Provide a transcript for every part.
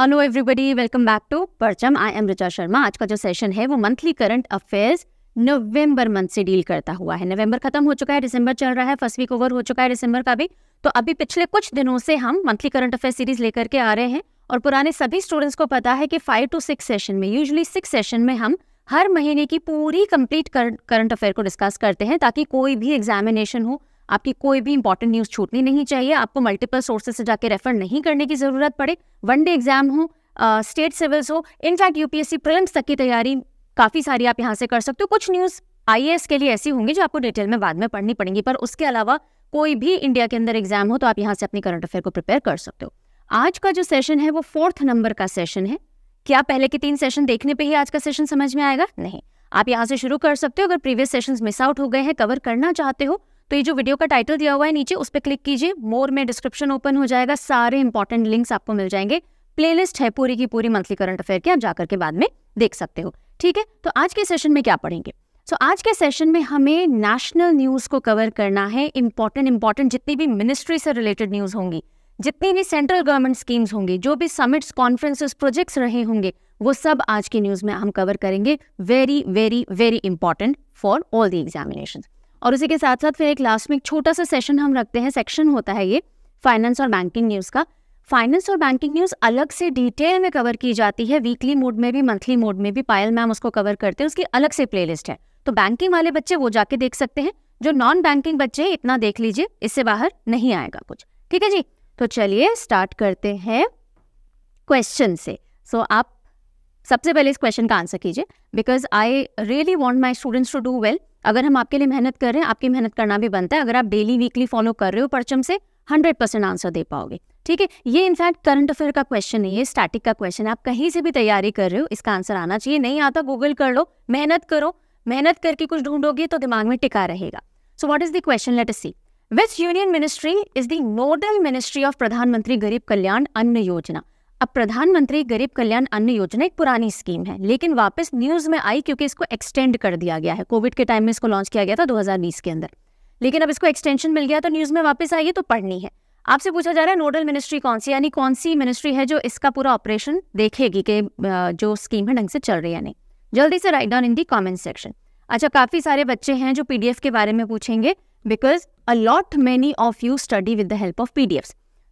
Hello everybody welcome back to Parcham I M Richa Sharma आज का जो सेशन है वो monthly current affairs November month से डील करता हुआ है नवंबर खत्म हो चुका है दिसंबर चल रहा है फर्स्ट वीक ओवर हो चुका है दिसंबर का भी तो अभी पिछले कुछ दिनों से हम मंथली करंट अफेयर सीरीज लेकर के आ रहे हैं और पुराने सभी स्टूडेंट्स को पता है कि फाइव टू सिक्स सेशन में यूजली सिक्स सेशन में हम हर महीने की पूरी कंप्लीट करंट अफेयर को डिस्कस करते हैं ताकि कोई भी एग्जामिनेशन हो आपकी कोई भी इंपॉर्टेंट न्यूज़ छूटनी नहीं चाहिए आपको मल्टीपल सोर्सेज से जाके रेफर नहीं करने की ज़रूरत पड़े वन डे एग्जाम हो स्टेट सिविल्स हो इनफैक्ट यूपीएससी प्रिलिम्स तक की तैयारी काफ़ी सारी आप यहाँ से कर सकते हो कुछ न्यूज़ आई के लिए ऐसी होंगी जो आपको डिटेल में बाद में पढ़नी पड़ेंगी पर उसके अलावा कोई भी इंडिया के अंदर एग्जाम हो तो आप यहाँ से अपनी करंट अफेयर को प्रिपेयर कर सकते हो आज का जो सेशन है वो फोर्थ नंबर का सेशन है क्या पहले के तीन सेशन देखने पे ही आज का सेशन समझ में आएगा नहीं आप यहाँ से शुरू कर सकते हो अगर प्रीवियस सेशंस मिस आउट हो गए हैं कवर करना चाहते हो तो ये जो वीडियो का टाइटल दिया हुआ है नीचे उस पर क्लिक कीजिए मोर में डिस्क्रिप्शन ओपन हो जाएगा सारे इंपॉर्टेंट लिंक्स आपको मिल जाएंगे प्लेलिस्ट है पूरी की पूरी मंथली करंट अफेयर की आप जाकर के बाद में देख सकते हो ठीक है तो आज के सेशन में क्या पढ़ेंगे सो so, आज के सेशन में हमें नेशनल न्यूज़ को कवर करना है इंपॉर्टेंट इम्पॉर्टेंट जितनी भी मिनिस्ट्री से रिलेटेड न्यूज़ होंगी जितनी भी सेंट्रल गवर्नमेंट स्कीम्स होंगी जो भी समिट्स कॉन्फ्रेंसेस प्रोजेक्ट्स रहे होंगे वो सब आज की न्यूज़ में हम कवर करेंगे very very very important for all the examination और उसी के साथ साथ फिर एक लास्ट में एक छोटा सा सेशन हम रखते हैं सेक्शन होता है ये फाइनेंस और बैंकिंग न्यूज़ का फाइनेंस और बैंकिंग न्यूज़ अलग से डिटेल में कवर की जाती है वीकली मोड में भी मंथली मोड में भी पायल मैम उसको कवर करते हैं उसकी अलग से प्लेलिस्ट है तो बैंकिंग वाले बच्चे वो जाके देख सकते हैं जो नॉन बैंकिंग बच्चे इतना देख लीजिए इससे बाहर नहीं आएगा कुछ ठीक है जी तो चलिए स्टार्ट करते हैं क्वेश्चन से सो so, आप सबसे पहले इस क्वेश्चन का आंसर कीजिए because I really want my students to do well अगर हम आपके लिए मेहनत कर रहे हैं आपकी मेहनत करना भी बनता है अगर आप डेली वीकली फॉलो कर रहे हो परचम से हंड्रेड परसेंट आंसर दे पाओगे ठीक है ये इनफैक्ट करंट अफेयर का क्वेश्चन नहीं है स्टैटिक का क्वेश्चन है आप कहीं से भी तैयारी कर रहे हो इसका आंसर आना चाहिए नहीं आता गूगल कर लो मेहनत करो मेहनत करके कुछ ढूंढोगे तो दिमाग में टिका रहेगा so what is the question let see which union ministry is the nodal ministry of Pradhan Mantri Garib कल्याण अन्न योजना अब प्रधानमंत्री गरीब कल्याण अन्न योजना एक पुरानी स्कीम है लेकिन वापस न्यूज में आई क्योंकि इसको एक्सटेंड कर दिया गया है कोविड के टाइम में इसको लॉन्च किया गया था 2020 के अंदर लेकिन अब इसको एक्सटेंशन मिल गया तो न्यूज में वापस आई है तो पढ़नी है आपसे पूछा जा रहा है नोडल मिनिस्ट्री कौन सी यानी कौन सी मिनिस्ट्री है जो इसका पूरा ऑपरेशन देखेगी कि जो स्कीम है ढंग से चल रही है नहीं जल्दी से write down in the comment section अच्छा काफ़ी सारे बच्चे हैं जो पी के बारे में पूछेंगे because a lot many of you study with the help of P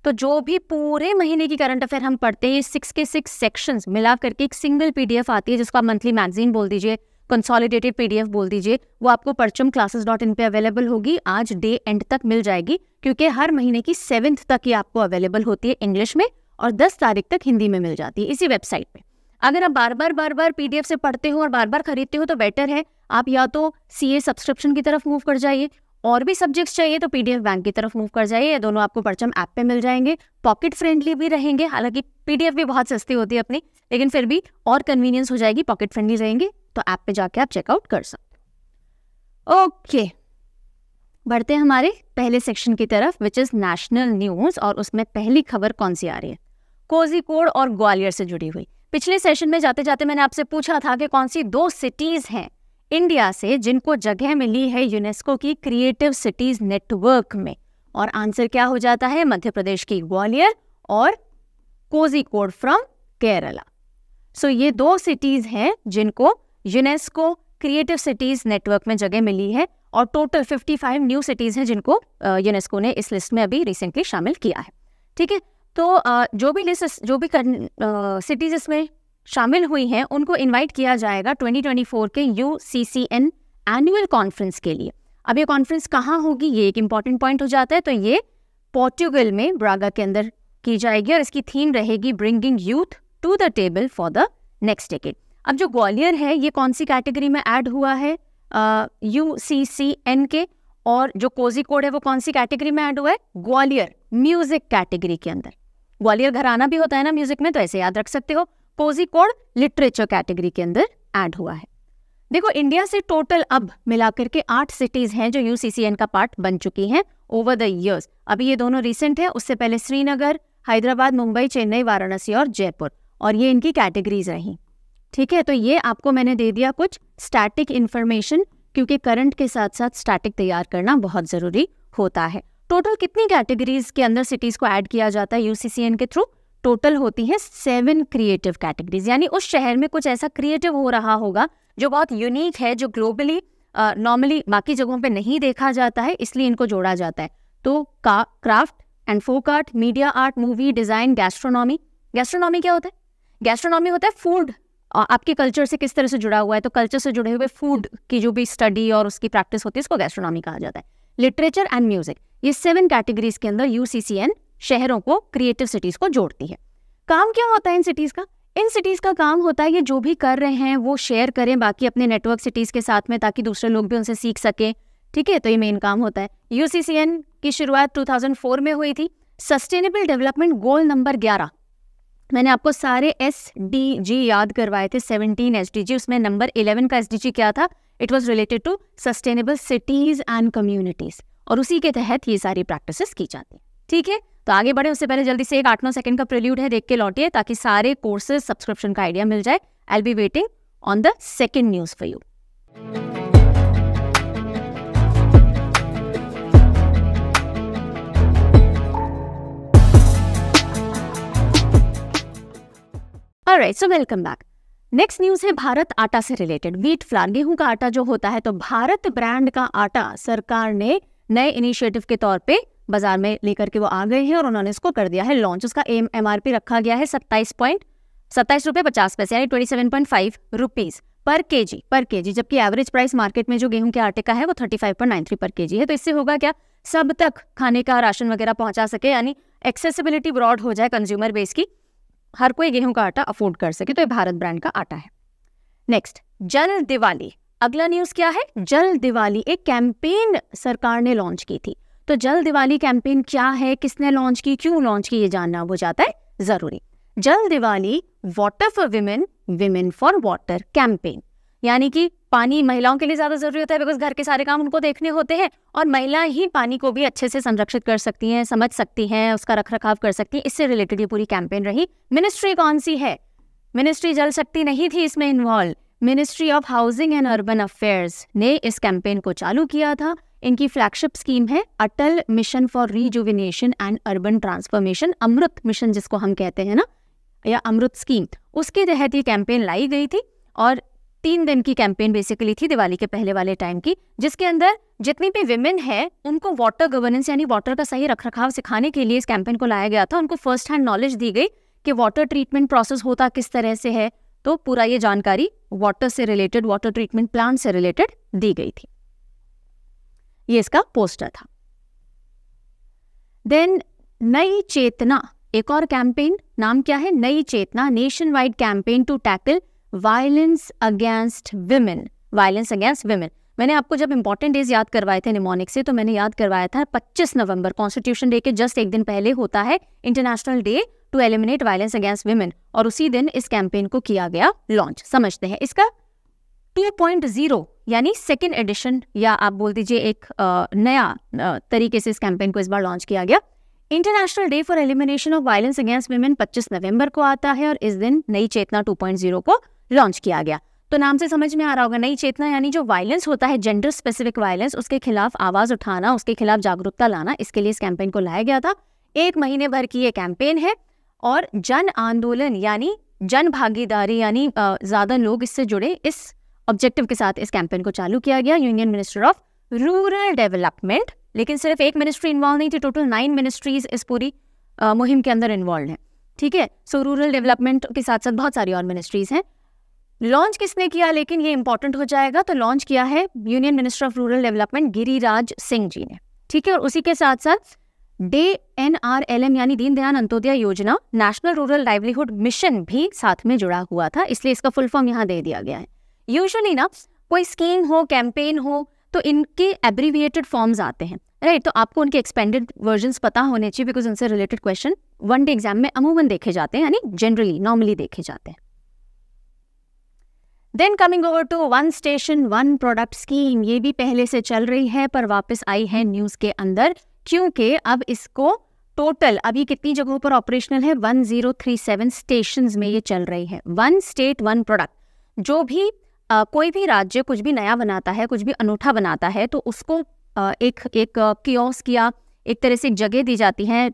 तो जो भी पूरे महीने की करंट अफेयर हम पढ़ते हैं सिक्स के सिक्स सेक्शंस मिला करके एक सिंगल पीडीएफ आती है जिसको आप मंथली मैगजीन बोल दीजिए कंसोलिडेटेड पीडीएफ बोल दीजिए वो आपको परचम क्लासेस डॉट इन पर अवेलेबल होगी आज डे एंड तक मिल जाएगी क्योंकि हर महीने की सेवन्थ तक ये आपको अवेलेबल होती है इंग्लिश में और दस तारीख तक हिंदी में मिल जाती है इसी वेबसाइट पर अगर आप बार बार बार बार पीडीएफ से पढ़ते हो और बार बार खरीदते हो तो बेटर है आप या तो सीए सब्सक्रिप्शन की तरफ मूव कर जाइए और भी सब्जेक्ट्स चाहिए तो पीडीएफ बैंक की तरफ मूव कर जाइए ये दोनों आपको परचम ऐप पे मिल जाएंगे पॉकेट फ्रेंडली भी रहेंगे हालांकि पीडीएफ भी बहुत सस्ती होती है अपनी लेकिन फिर भी और कन्वीनियंस हो जाएगी पॉकेट फ्रेंडली रहेंगे तो ऐप पे जाके आप चेकआउट कर सकते ओके बढ़ते हैं हमारे पहले सेक्शन की तरफ विच इज़ नेशनल न्यूज़ और उसमें पहली खबर कौन सी आ रही है कोजीकोड और ग्वालियर से जुड़ी हुई पिछले सेशन में जाते जाते मैंने आपसे पूछा था कि कौन सी दो सिटीज़ हैं इंडिया से जिनको जगह मिली है यूनेस्को की क्रिएटिव सिटीज नेटवर्क में और आंसर क्या हो जाता है मध्य प्रदेश की ग्वालियर और कोजिकोड फ्रॉम केरला सो ये दो सिटीज हैं जिनको यूनेस्को क्रिएटिव सिटीज नेटवर्क में जगह मिली है और टोटल 55 न्यू सिटीज हैं जिनको यूनेस्को ने इस लिस्ट में अभी रिसेंटली शामिल किया है ठीक है तो जो भी लिस्ट जो भी सिटीज इसमें शामिल हुई हैं उनको इनवाइट किया जाएगा 2024 के U C C N annual conference के लिए अब ये कॉन्फ्रेंस कहाँ होगी ये एक इम्पॉर्टेंट पॉइंट हो जाता है तो ये पोर्टुगल में ब्रागा के अंदर की जाएगी और इसकी थीम रहेगी bringing youth to the table for the next decade अब जो ग्वालियर है ये कौन सी कैटेगरी में ऐड हुआ है यू सी सी एन के और जो कोजी कोड है वो कौन सी कैटेगरी में ऐड हुआ है ग्वालियर म्यूजिक कैटेगरी के अंदर ग्वालियर घराना भी होता है ना म्यूजिक में तो ऐसे याद रख सकते हो कोजिकोड लिटरेचर कैटेगरी के अंदर ऐड हुआ है देखो इंडिया से टोटल अब मिलाकर के आठ सिटीज हैं जो यूसीसीएन का पार्ट बन चुकी हैं ओवर द इयर्स अभी ये दोनों रिसेंट है उससे पहले श्रीनगर हैदराबाद मुंबई चेन्नई वाराणसी और जयपुर और ये इनकी कैटेगरीज रही ठीक है तो ये आपको मैंने दे दिया कुछ स्टैटिक इन्फॉर्मेशन क्योंकि करंट के साथ साथ स्टैटिक तैयार करना बहुत ज़रूरी होता है टोटल कितनी कैटेगरीज के अंदर सिटीज़ को ऐड किया जाता है यूसीसीएन के थ्रू टोटल होती है सेवन क्रिएटिव कैटेगरीज यानी उस शहर में कुछ ऐसा क्रिएटिव हो रहा होगा जो बहुत यूनिक है जो ग्लोबली नॉर्मली बाकी जगहों पे नहीं देखा जाता है इसलिए इनको जोड़ा जाता है तो का craft and folk art media art movie design gastronomy gastronomy क्या होता है गैस्ट्रोनॉमी होता है फूड आपके कल्चर से किस तरह से जुड़ा हुआ है तो कल्चर से जुड़े हुए फूड की जो भी स्टडी और उसकी प्रैक्टिस होती है इसको गैस्ट्रोनॉमी कहा जाता है लिटरेचर एंड म्यूजिक ये सेवन कैटेगरीज के अंदर यू सी एन शहरों को क्रिएटिव सिटीज को जोड़ती है काम क्या होता है इन सिटीज का इन सिटीज का काम होता है ये जो भी कर रहे हैं वो शेयर करें बाकी अपने नेटवर्क सिटीज के साथ में ताकि दूसरे लोग भी उनसे सीख सके ठीक है तो ये मेन काम होता है यूसीसीएन की शुरुआत 2004 में हुई थी सस्टेनेबल डेवलपमेंट गोल नंबर 11 मैंने आपको सारे एस डी जी याद करवाए थे 17 एस डी जी उसमें नंबर 11 का एस डी जी क्या था it was related to sustainable cities and communities और उसी के तहत ये सारी प्रैक्टिस की जाती है ठीक है तो आगे बढ़े उससे पहले जल्दी से एक आठ नौ सेकंड का प्रिल्यूड है देख के लौटिए ताकि सारे कोर्सेज सब्सक्रिप्शन का आइडिया मिल जाए I be waiting on the second news for you right so welcome back next news है भारत आटा से रिलेटेड वीट फ्लार गेहूं का आटा जो होता है तो भारत ब्रांड का आटा सरकार ने नए इनिशिएटिव के तौर पे बाजार में लेकर के वो आ गए हैं और उन्होंने इसको कर दिया है लॉन्च उसका एम एम रखा गया है सत्ताईस पॉइंट सत्ताईस रुपये पचास पैसे यानी twenty seven point five rupees per K जी पर के जी जबकि एवरेज प्राइस मार्केट में जो गेहूं के आटे का है वो thirty five point nine three per K जी है तो इससे होगा क्या सब तक खाने का राशन वगैरह पहुंचा सके यानी एक्सेसिबिलिटी ब्रॉड हो जाए कंज्यूमर बेस की हर कोई गेहूं का आटा अफोर्ड कर सके तो ये भारत ब्रांड का आटा है नेक्स्ट जल दिवाली अगला न्यूज क्या है जल दिवाली एक कैंपेन सरकार ने लॉन्च की थी तो जल दिवाली कैंपेन क्या है किसने लॉन्च की क्यों लॉन्च की ये जानना हो जाता है ज़रूरी जल Diwali water for women women for water campaign यानी कि पानी महिलाओं के लिए ज़्यादा ज़रूरी होता है बिकॉज घर के सारे काम उनको देखने होते हैं और महिला ही पानी को भी अच्छे से संरक्षित कर सकती हैं समझ सकती हैं उसका रख रखाव कर सकती हैं इससे रिलेटेड ये पूरी कैंपेन रही मिनिस्ट्री कौन सी है मिनिस्ट्री जल शक्ति नहीं थी इसमें involve ministry of housing and urban affairs ने इस कैंपेन को चालू किया था इनकी फ्लैगशिप स्कीम है Atal mission for rejuvenation and urban transformation Amrut mission जिसको हम कहते हैं ना या अमृत स्कीम उसके तहत ये कैंपेन लाई गई थी और तीन दिन की कैंपेन बेसिकली थी दिवाली के पहले वाले टाइम की जिसके अंदर जितनी भी विमेन है उनको वाटर गवर्नेंस यानी वाटर का सही रख रखाव सिखाने के लिए इस कैंपेन को लाया गया था उनको फर्स्ट हैंड नॉलेज दी गई कि वाटर ट्रीटमेंट प्रोसेस होता किस तरह से है तो पूरा ये जानकारी वाटर से रिलेटेड वाटर ट्रीटमेंट प्लांट से रिलेटेड दी गई थी ये इसका पोस्टर था देन नई चेतना एक और कैंपेन नाम क्या है Nayi Chetna nationwide campaign to tackle violence against women violence against women मैंने आपको जब इंपॉर्टेंट डेज याद करवाए थे निमोनिक से तो मैंने याद करवाया था 25 नवंबर कॉन्स्टिट्यूशन डे के जस्ट एक दिन पहले होता है international day to eliminate violence against women और उसी दिन इस कैंपेन को किया गया लॉन्च समझते हैं इसका 2.0 यानी सेकेंड एडिशन या आप बोल दीजिए एक नया तरीके से इस कैंपेन को इस बार लॉन्च किया गया international day for elimination of violence against women 25 नवंबर को आता है और इस दिन नई चेतना 2.0 को लॉन्च किया गया तो नाम से समझ में आ रहा होगा नई चेतना यानी जो वायलेंस होता है जेंडर स्पेसिफिक वायलेंस उसके खिलाफ आवाज उठाना उसके खिलाफ जागरूकता लाना इसके लिए इस कैंपेन को लाया गया था एक महीने भर की ये कैंपेन है और जन आंदोलन यानी जन भागीदारी यानी ज़्यादा लोग इससे जुड़े इस ऑब्जेक्टिव के साथ इस कैंपेन को चालू किया गया union minister of rural development लेकिन सिर्फ एक मिनिस्ट्री इन्वॉल्व नहीं थी टोटल नाइन मिनिस्ट्रीज इस पूरी आ, मुहिम के अंदर इन्वॉल्व हैं ठीक है सो रूरल डेवलपमेंट के साथ साथ बहुत सारी और मिनिस्ट्रीज हैं लॉन्च किसने किया लेकिन ये इंपॉर्टेंट हो जाएगा तो लॉन्च किया है union minister of rural development Giriraj Singh ji ने ठीक है और उसी के साथ साथ day N R L M यानी दीनदयाल अंत्योदय योजना नेशनल रूरल लाइवलीहुड मिशन भी साथ में जुड़ा हुआ था इसलिए इसका फुल फॉर्म यहाँ दे दिया गया है यूजली ना कोई स्कीम हो कैंपेन हो तो इनके एब्रीविएटेड फॉर्म्स आते हैं राइट right, तो आपको उनके एक्सपेंडेड वर्जन पता होने चाहिए बिकॉज उनसे related question one day exam में अमूमन देखे जाते हैं यानी जनरली नॉर्मली देखे जाते हैं then coming over to one station one product scheme ये भी पहले से चल रही है पर वापस आई है न्यूज के अंदर क्योंकि अब इसको टोटल अभी कितनी जगहों पर ऑपरेशनल है one zero three seven station में ये चल रही है वन स्टेट वन प्रोडक्ट जो भी आ, कोई भी राज्य कुछ भी नया बनाता है कुछ भी अनूठा बनाता है तो उसको आ, एक एक क्योस या एक तरह से एक जगह दी जाती है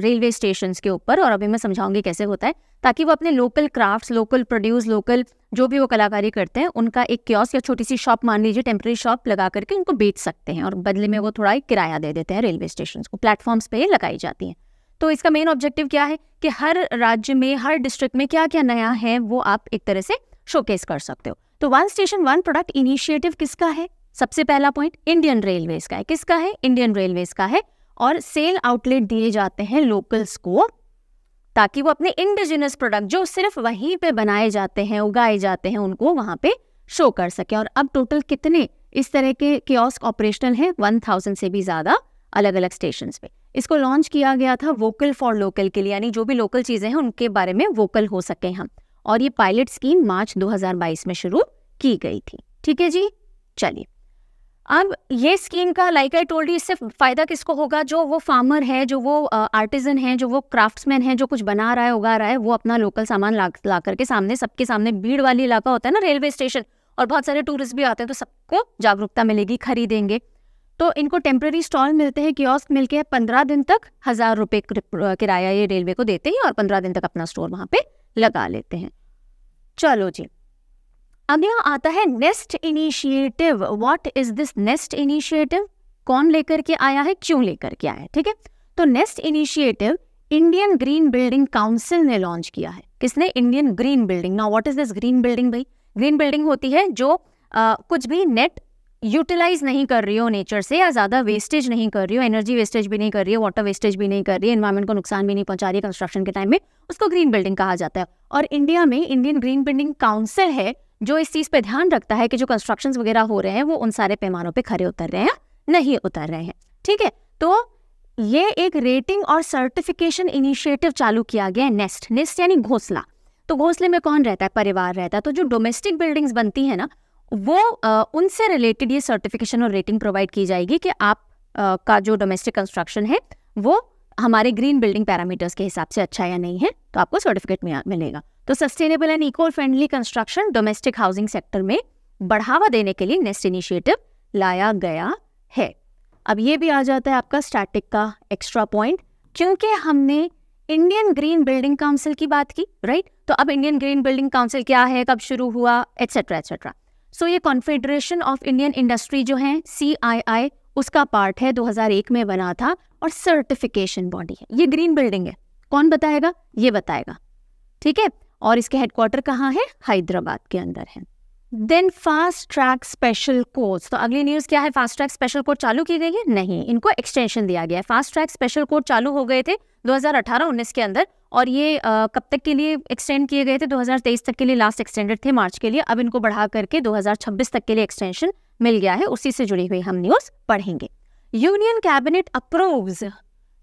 रेलवे स्टेशन के ऊपर और अभी मैं समझाऊंगी कैसे होता है ताकि वो अपने local crafts local produce local जो भी वो कलाकारी करते हैं उनका एक क्योस या छोटी सी शॉप मान लीजिए टेम्प्रेरी शॉप लगा करके उनको बेच सकते हैं और बदले में वो थोड़ा एक किराया दे देते हैं रेलवे स्टेशन को प्लेटफॉर्म्स पर लगाई जाती हैं तो इसका मेन ऑब्जेक्टिव क्या है कि हर राज्य में हर डिस्ट्रिक्ट में क्या क्या नया है वो आप एक तरह से शोकेस कर सकते हो तो one station one product initiative किसका है सबसे पहला पॉइंट इंडियन रेलवेज का है किसका है इंडियन रेलवेज का है और सेल आउटलेट दिए जाते हैं लोकल्स को ताकि वो अपने इंडिजिनस प्रोडक्ट जो सिर्फ वहीं पे बनाए जाते हैं उगाए जाते हैं उनको वहां पे शो कर सके और अब टोटल कितने इस तरह के कियोस्क ऑपरेशनल हैं थाउजेंड से भी ज़्यादा अलग अलग स्टेशन पे इसको लॉन्च किया गया था वोकल फॉर लोकल के लिए यानी जो भी लोकल चीज़ें हैं उनके बारे में वोकल हो सके हम और ये पायलट स्कीम मार्च 2022 में शुरू की गई थी ठीक है जी चलिए अब ये स्कीम का लाइक आई टोल्ड इससे फ़ायदा किसको होगा जो वो फार्मर है जो वो आर्टिजन है जो वो क्राफ्ट्समैन है जो कुछ बना रहा है उगा रहा है वो अपना लोकल सामान ला ला करके सामने सबके सामने भीड़ वाली इलाका होता है ना रेलवे स्टेशन और बहुत सारे टूरिस्ट भी आते हैं तो सबको जागरूकता मिलेगी खरीदेंगे तो इनको टेम्प्रेरी स्टॉल मिलते हैं कियोस्क मिलके पंद्रह दिन तक हज़ार रुपये किराया ये रेलवे को देते हैं और पंद्रह दिन तक अपना स्टोर वहां पर लगा लेते हैं चलो जी अगला आता है nest initiative what is this nest initiative कौन लेकर के आया है क्यों लेकर के आया है ठीक है तो nest initiative Indian green building council ने लॉन्च किया है किसने Indian green building now what is this green building भाई ग्रीन बिल्डिंग होती है जो आ, कुछ भी नेट यूटिलाइज नहीं कर रही हो नेचर से या ज़्यादा वेस्टेज नहीं कर रही हो एनर्जी वेस्टेज भी नहीं कर रही है वाटर वेस्टेज भी नहीं कर रही है इन्वायरमेंट को नुकसान भी नहीं पहुंचा रही है कंस्ट्रक्शन के टाइम में उसको ग्रीन बिल्डिंग कहा जाता है और इंडिया में इंडियन ग्रीन बिल्डिंग काउंसिल है जो इस चीज़ पे ध्यान रखता है कि जो कंस्ट्रक्शन वगैरह हो रहे हैं वो उन सारे पैमानों पर खड़े उतर रहे हैं नहीं उतर रहे हैं ठीक है तो ये एक रेटिंग और सर्टिफिकेशन इनिशिएटिव चालू किया गया है नेस्ट नेस्ट यानी घोसला तो घोसले में कौन रहता है परिवार रहता है तो जो डोमेस्टिक बिल्डिंग्स बनती है ना वो आ, उनसे रिलेटेड ये सर्टिफिकेशन और रेटिंग प्रोवाइड की जाएगी कि आप आ, का जो डोमेस्टिक कंस्ट्रक्शन है वो हमारे ग्रीन बिल्डिंग पैरामीटर्स के हिसाब से अच्छा या नहीं है तो आपको सर्टिफिकेट मिलेगा तो sustainable and eco friendly construction domestic housing sector में बढ़ावा देने के लिए नेक्स्ट इनिशिएटिव लाया गया है अब ये भी आ जाता है आपका स्टैटिक का एक्स्ट्रा पॉइंट क्योंकि हमने इंडियन ग्रीन बिल्डिंग काउंसिल की बात की राइट तो अब इंडियन ग्रीन बिल्डिंग काउंसिल क्या है कब शुरू हुआ एटसेट्रा एटसेट्रा सो ये कॉन्फेडरेशन ऑफ इंडियन इंडस्ट्री जो है सी आई आई उसका पार्ट है 2001 में बना था और सर्टिफिकेशन बॉडी है ये ग्रीन बिल्डिंग है कौन बताएगा ये बताएगा ठीक है और इसके हेडक्वार्टर कहाँ है हैदराबाद के अंदर है then fast track special course तो अगली न्यूज़ क्या है फास्ट ट्रैक स्पेशल कोर्ट चालू की गई है नहीं इनको एक्सटेंशन दिया गया है फास्ट ट्रैक स्पेशल कोर्ट चालू हो गए थे 2018 उन्नीस के अंदर और ये आ, कब तक के लिए एक्सटेंड किए गए थे 2023 तक के लिए लास्ट एक्सटेंडेड थे मार्च के लिए अब इनको बढ़ा करके 2026 तक के लिए एक्सटेंशन मिल गया है उसी से जुड़ी हुई हम न्यूज़ पढ़ेंगे union cabinet approves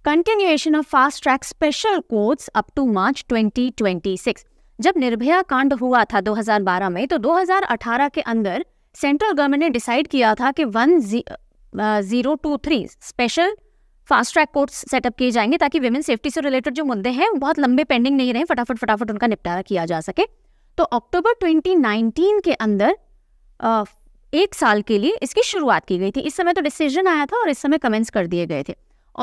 continuation of fast track special courts up to March 2026 जब निर्भया कांड हुआ था 2012 में तो 2018 के अंदर सेंट्रल गवर्नमेंट ने डिसाइड किया था कि one zero two three special fast track courts setup किए जाएंगे ताकि वेमेन सेफ्टी से रिलेटेड जो मुद्दे हैं वो बहुत लंबे पेंडिंग नहीं रहे फटाफट फटाफट उनका निपटारा किया जा सके तो अक्टूबर 2019 के अंदर एक साल के लिए इसकी शुरुआत की गई थी इस समय तो डिसीजन आया था और इस समय कमेंट्स कर दिए गए थे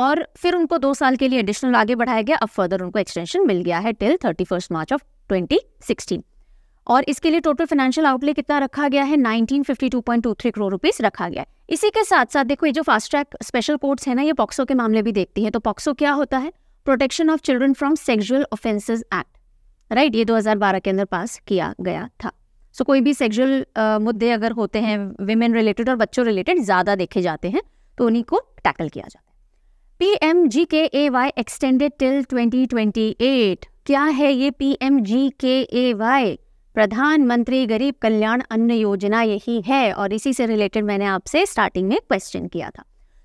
और फिर उनको दो साल के लिए एडिशनल आगे बढ़ाया गया अब फर्दर उनको एक्सटेंशन मिल गया है till thirty March of twenty और इसके लिए टोटल फाइनेंशियल आउटले कितना रखा गया है 1952.23 करोड़ रुपीस रखा गया है इसी के साथ साथ देखो ये जो फास्ट ट्रैक स्पेशल कोर्ट्स है ना ये पॉक्सो के मामले भी देखती है तो पॉक्सो क्या होता है protection of children from sexual offences act right ये 2012 के अंदर पास किया गया था सो so, कोई भी सेक्सुअल मुद्दे अगर होते हैं विमेन रिलेटेड और बच्चों रिलेटेड ज़्यादा देखे जाते हैं तो उन्हीं को टैकल किया जाता है P M G K A Y extended till twenty twenty eight क्या है ये P M G K A Y प्रधानमंत्री गरीब कल्याण अन्न योजना यही है और इसी से रिलेटेड मैंने आपसे स्टार्टिंग में क्वेश्चन किया था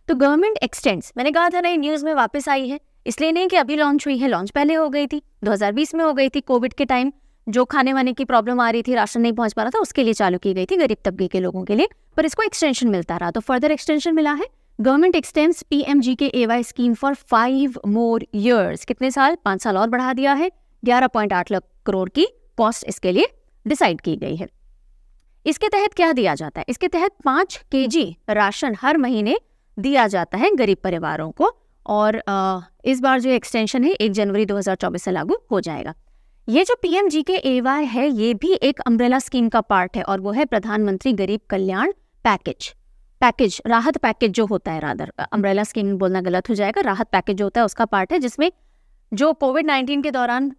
तो गवर्नमेंट एक्सटेंड्स मैंने कहा था ना न्यूज़ में वापस आई है इसलिए नहीं कि अभी लॉन्च हुई है लॉन्च पहले हो गई थी 2020 में हो गई थी कोविड के टाइम जो खाने वाने की प्रॉब्लम आ रही थी राशन नहीं पहुंच पा रहा था उसके लिए चालू की गई थी गरीब तबके के लोगों के लिए पर इसको एक्सटेंशन मिलता रहा तो फर्दर एक्सटेंशन मिला है government extends P M G K A Y scheme for five more years कितने साल पांच साल और बढ़ा दिया है ग्यारह पॉइंट आठ लाख करोड़ की कॉस्ट इसके लिए डिसाइड की गई है इसके तहत क्या दिया जाता है इसके तहत पाँच के राशन हर महीने दिया जाता है गरीब परिवारों को और इस बार जो एक्सटेंशन है एक जनवरी 2024 से लागू हो जाएगा ये जो P M G K A Y है ये भी एक अम्ब्रेला स्कीम का पार्ट है और वो है प्रधानमंत्री गरीब कल्याण पैकेज पैकेज राहत पैकेज जो होता है रादर अम्ब्रेला स्कीम बोलना गलत हो जाएगा राहत पैकेज जो होता है उसका पार्ट है जिसमें जो कोविड नाइन्टीन के दौरान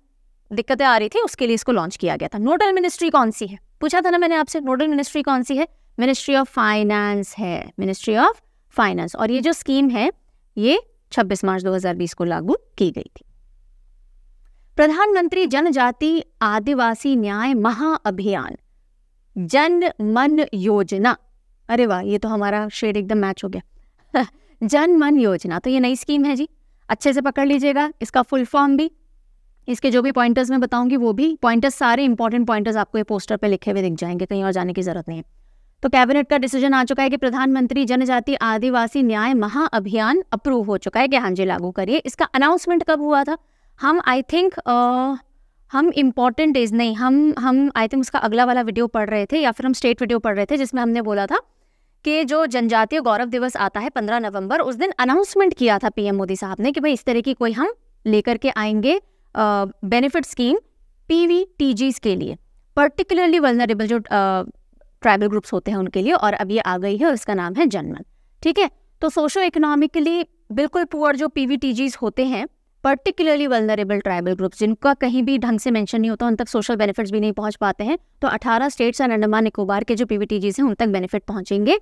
दिक्कतें आ रही थी उसके लिए इसको लॉन्च किया गया था नोडल मिनिस्ट्री कौन सी है पूछा था ना मैंने आपसे नोडल मिनिस्ट्री कौन सी है मिनिस्ट्री ऑफ फाइनेंस है मिनिस्ट्री ऑफ फाइनेंस और ये जो स्कीम है ये 26 मार्च 2020 को लागू की गई थी प्रधानमंत्री जनजाति आदिवासी न्याय महाअभियान जन मन योजना अरे वाह ये तो हमारा शेड एकदम मैच हो गया जन मन योजना तो ये नई स्कीम है जी अच्छे से पकड़ लीजिएगा इसका फुल फॉर्म भी इसके जो भी पॉइंटर्स मैं बताऊंगी वो भी पॉइंटर्स सारे इंपॉर्टेंट पॉइंटर्स आपको ये पोस्टर पे लिखे हुए दिख जाएंगे कहीं और जाने की जरूरत नहीं है तो कैबिनेट का डिसीजन आ चुका है कि प्रधानमंत्री जनजाति आदिवासी न्याय महाअभियान अप्रूव हो चुका है कि हाँ जी लागू करिए इसका अनाउंसमेंट कब हुआ था हम आई थिंक हम इम्पॉर्टेंट डेज नहीं हम हम आई थिंक उसका अगला वाला वीडियो पढ़ रहे थे या फिर हम स्टेट वीडियो पढ़ रहे थे जिसमें हमने बोला था कि जो जनजातीय गौरव दिवस आता है पंद्रह नवंबर उस दिन अनाउंसमेंट किया था पीएम मोदी साहब ने कि भाई इस तरह की कोई हम लेकर के आएंगे बेनिफिट स्कीम पी के लिए पर्टिकुलरली वनरेबल जो ट्राइबल ग्रुप्स होते हैं उनके लिए और अब ये आ गई है और इसका नाम है जनमन ठीक है तो सोशो इकोनॉमिकली बिल्कुल पुअर जो पीवीटीजीस होते हैं पर्टिकुलरली वलनरेबल ट्राइबल ग्रुप्स जिनका कहीं भी ढंग से मेंशन नहीं होता उन तक सोशल बेनिफिट्स भी नहीं पहुंच पाते हैं तो 18 स्टेट्स एंड अंडमान निकोबार के जो पी हैं उन तक बेनिफिट पहुंचेंगे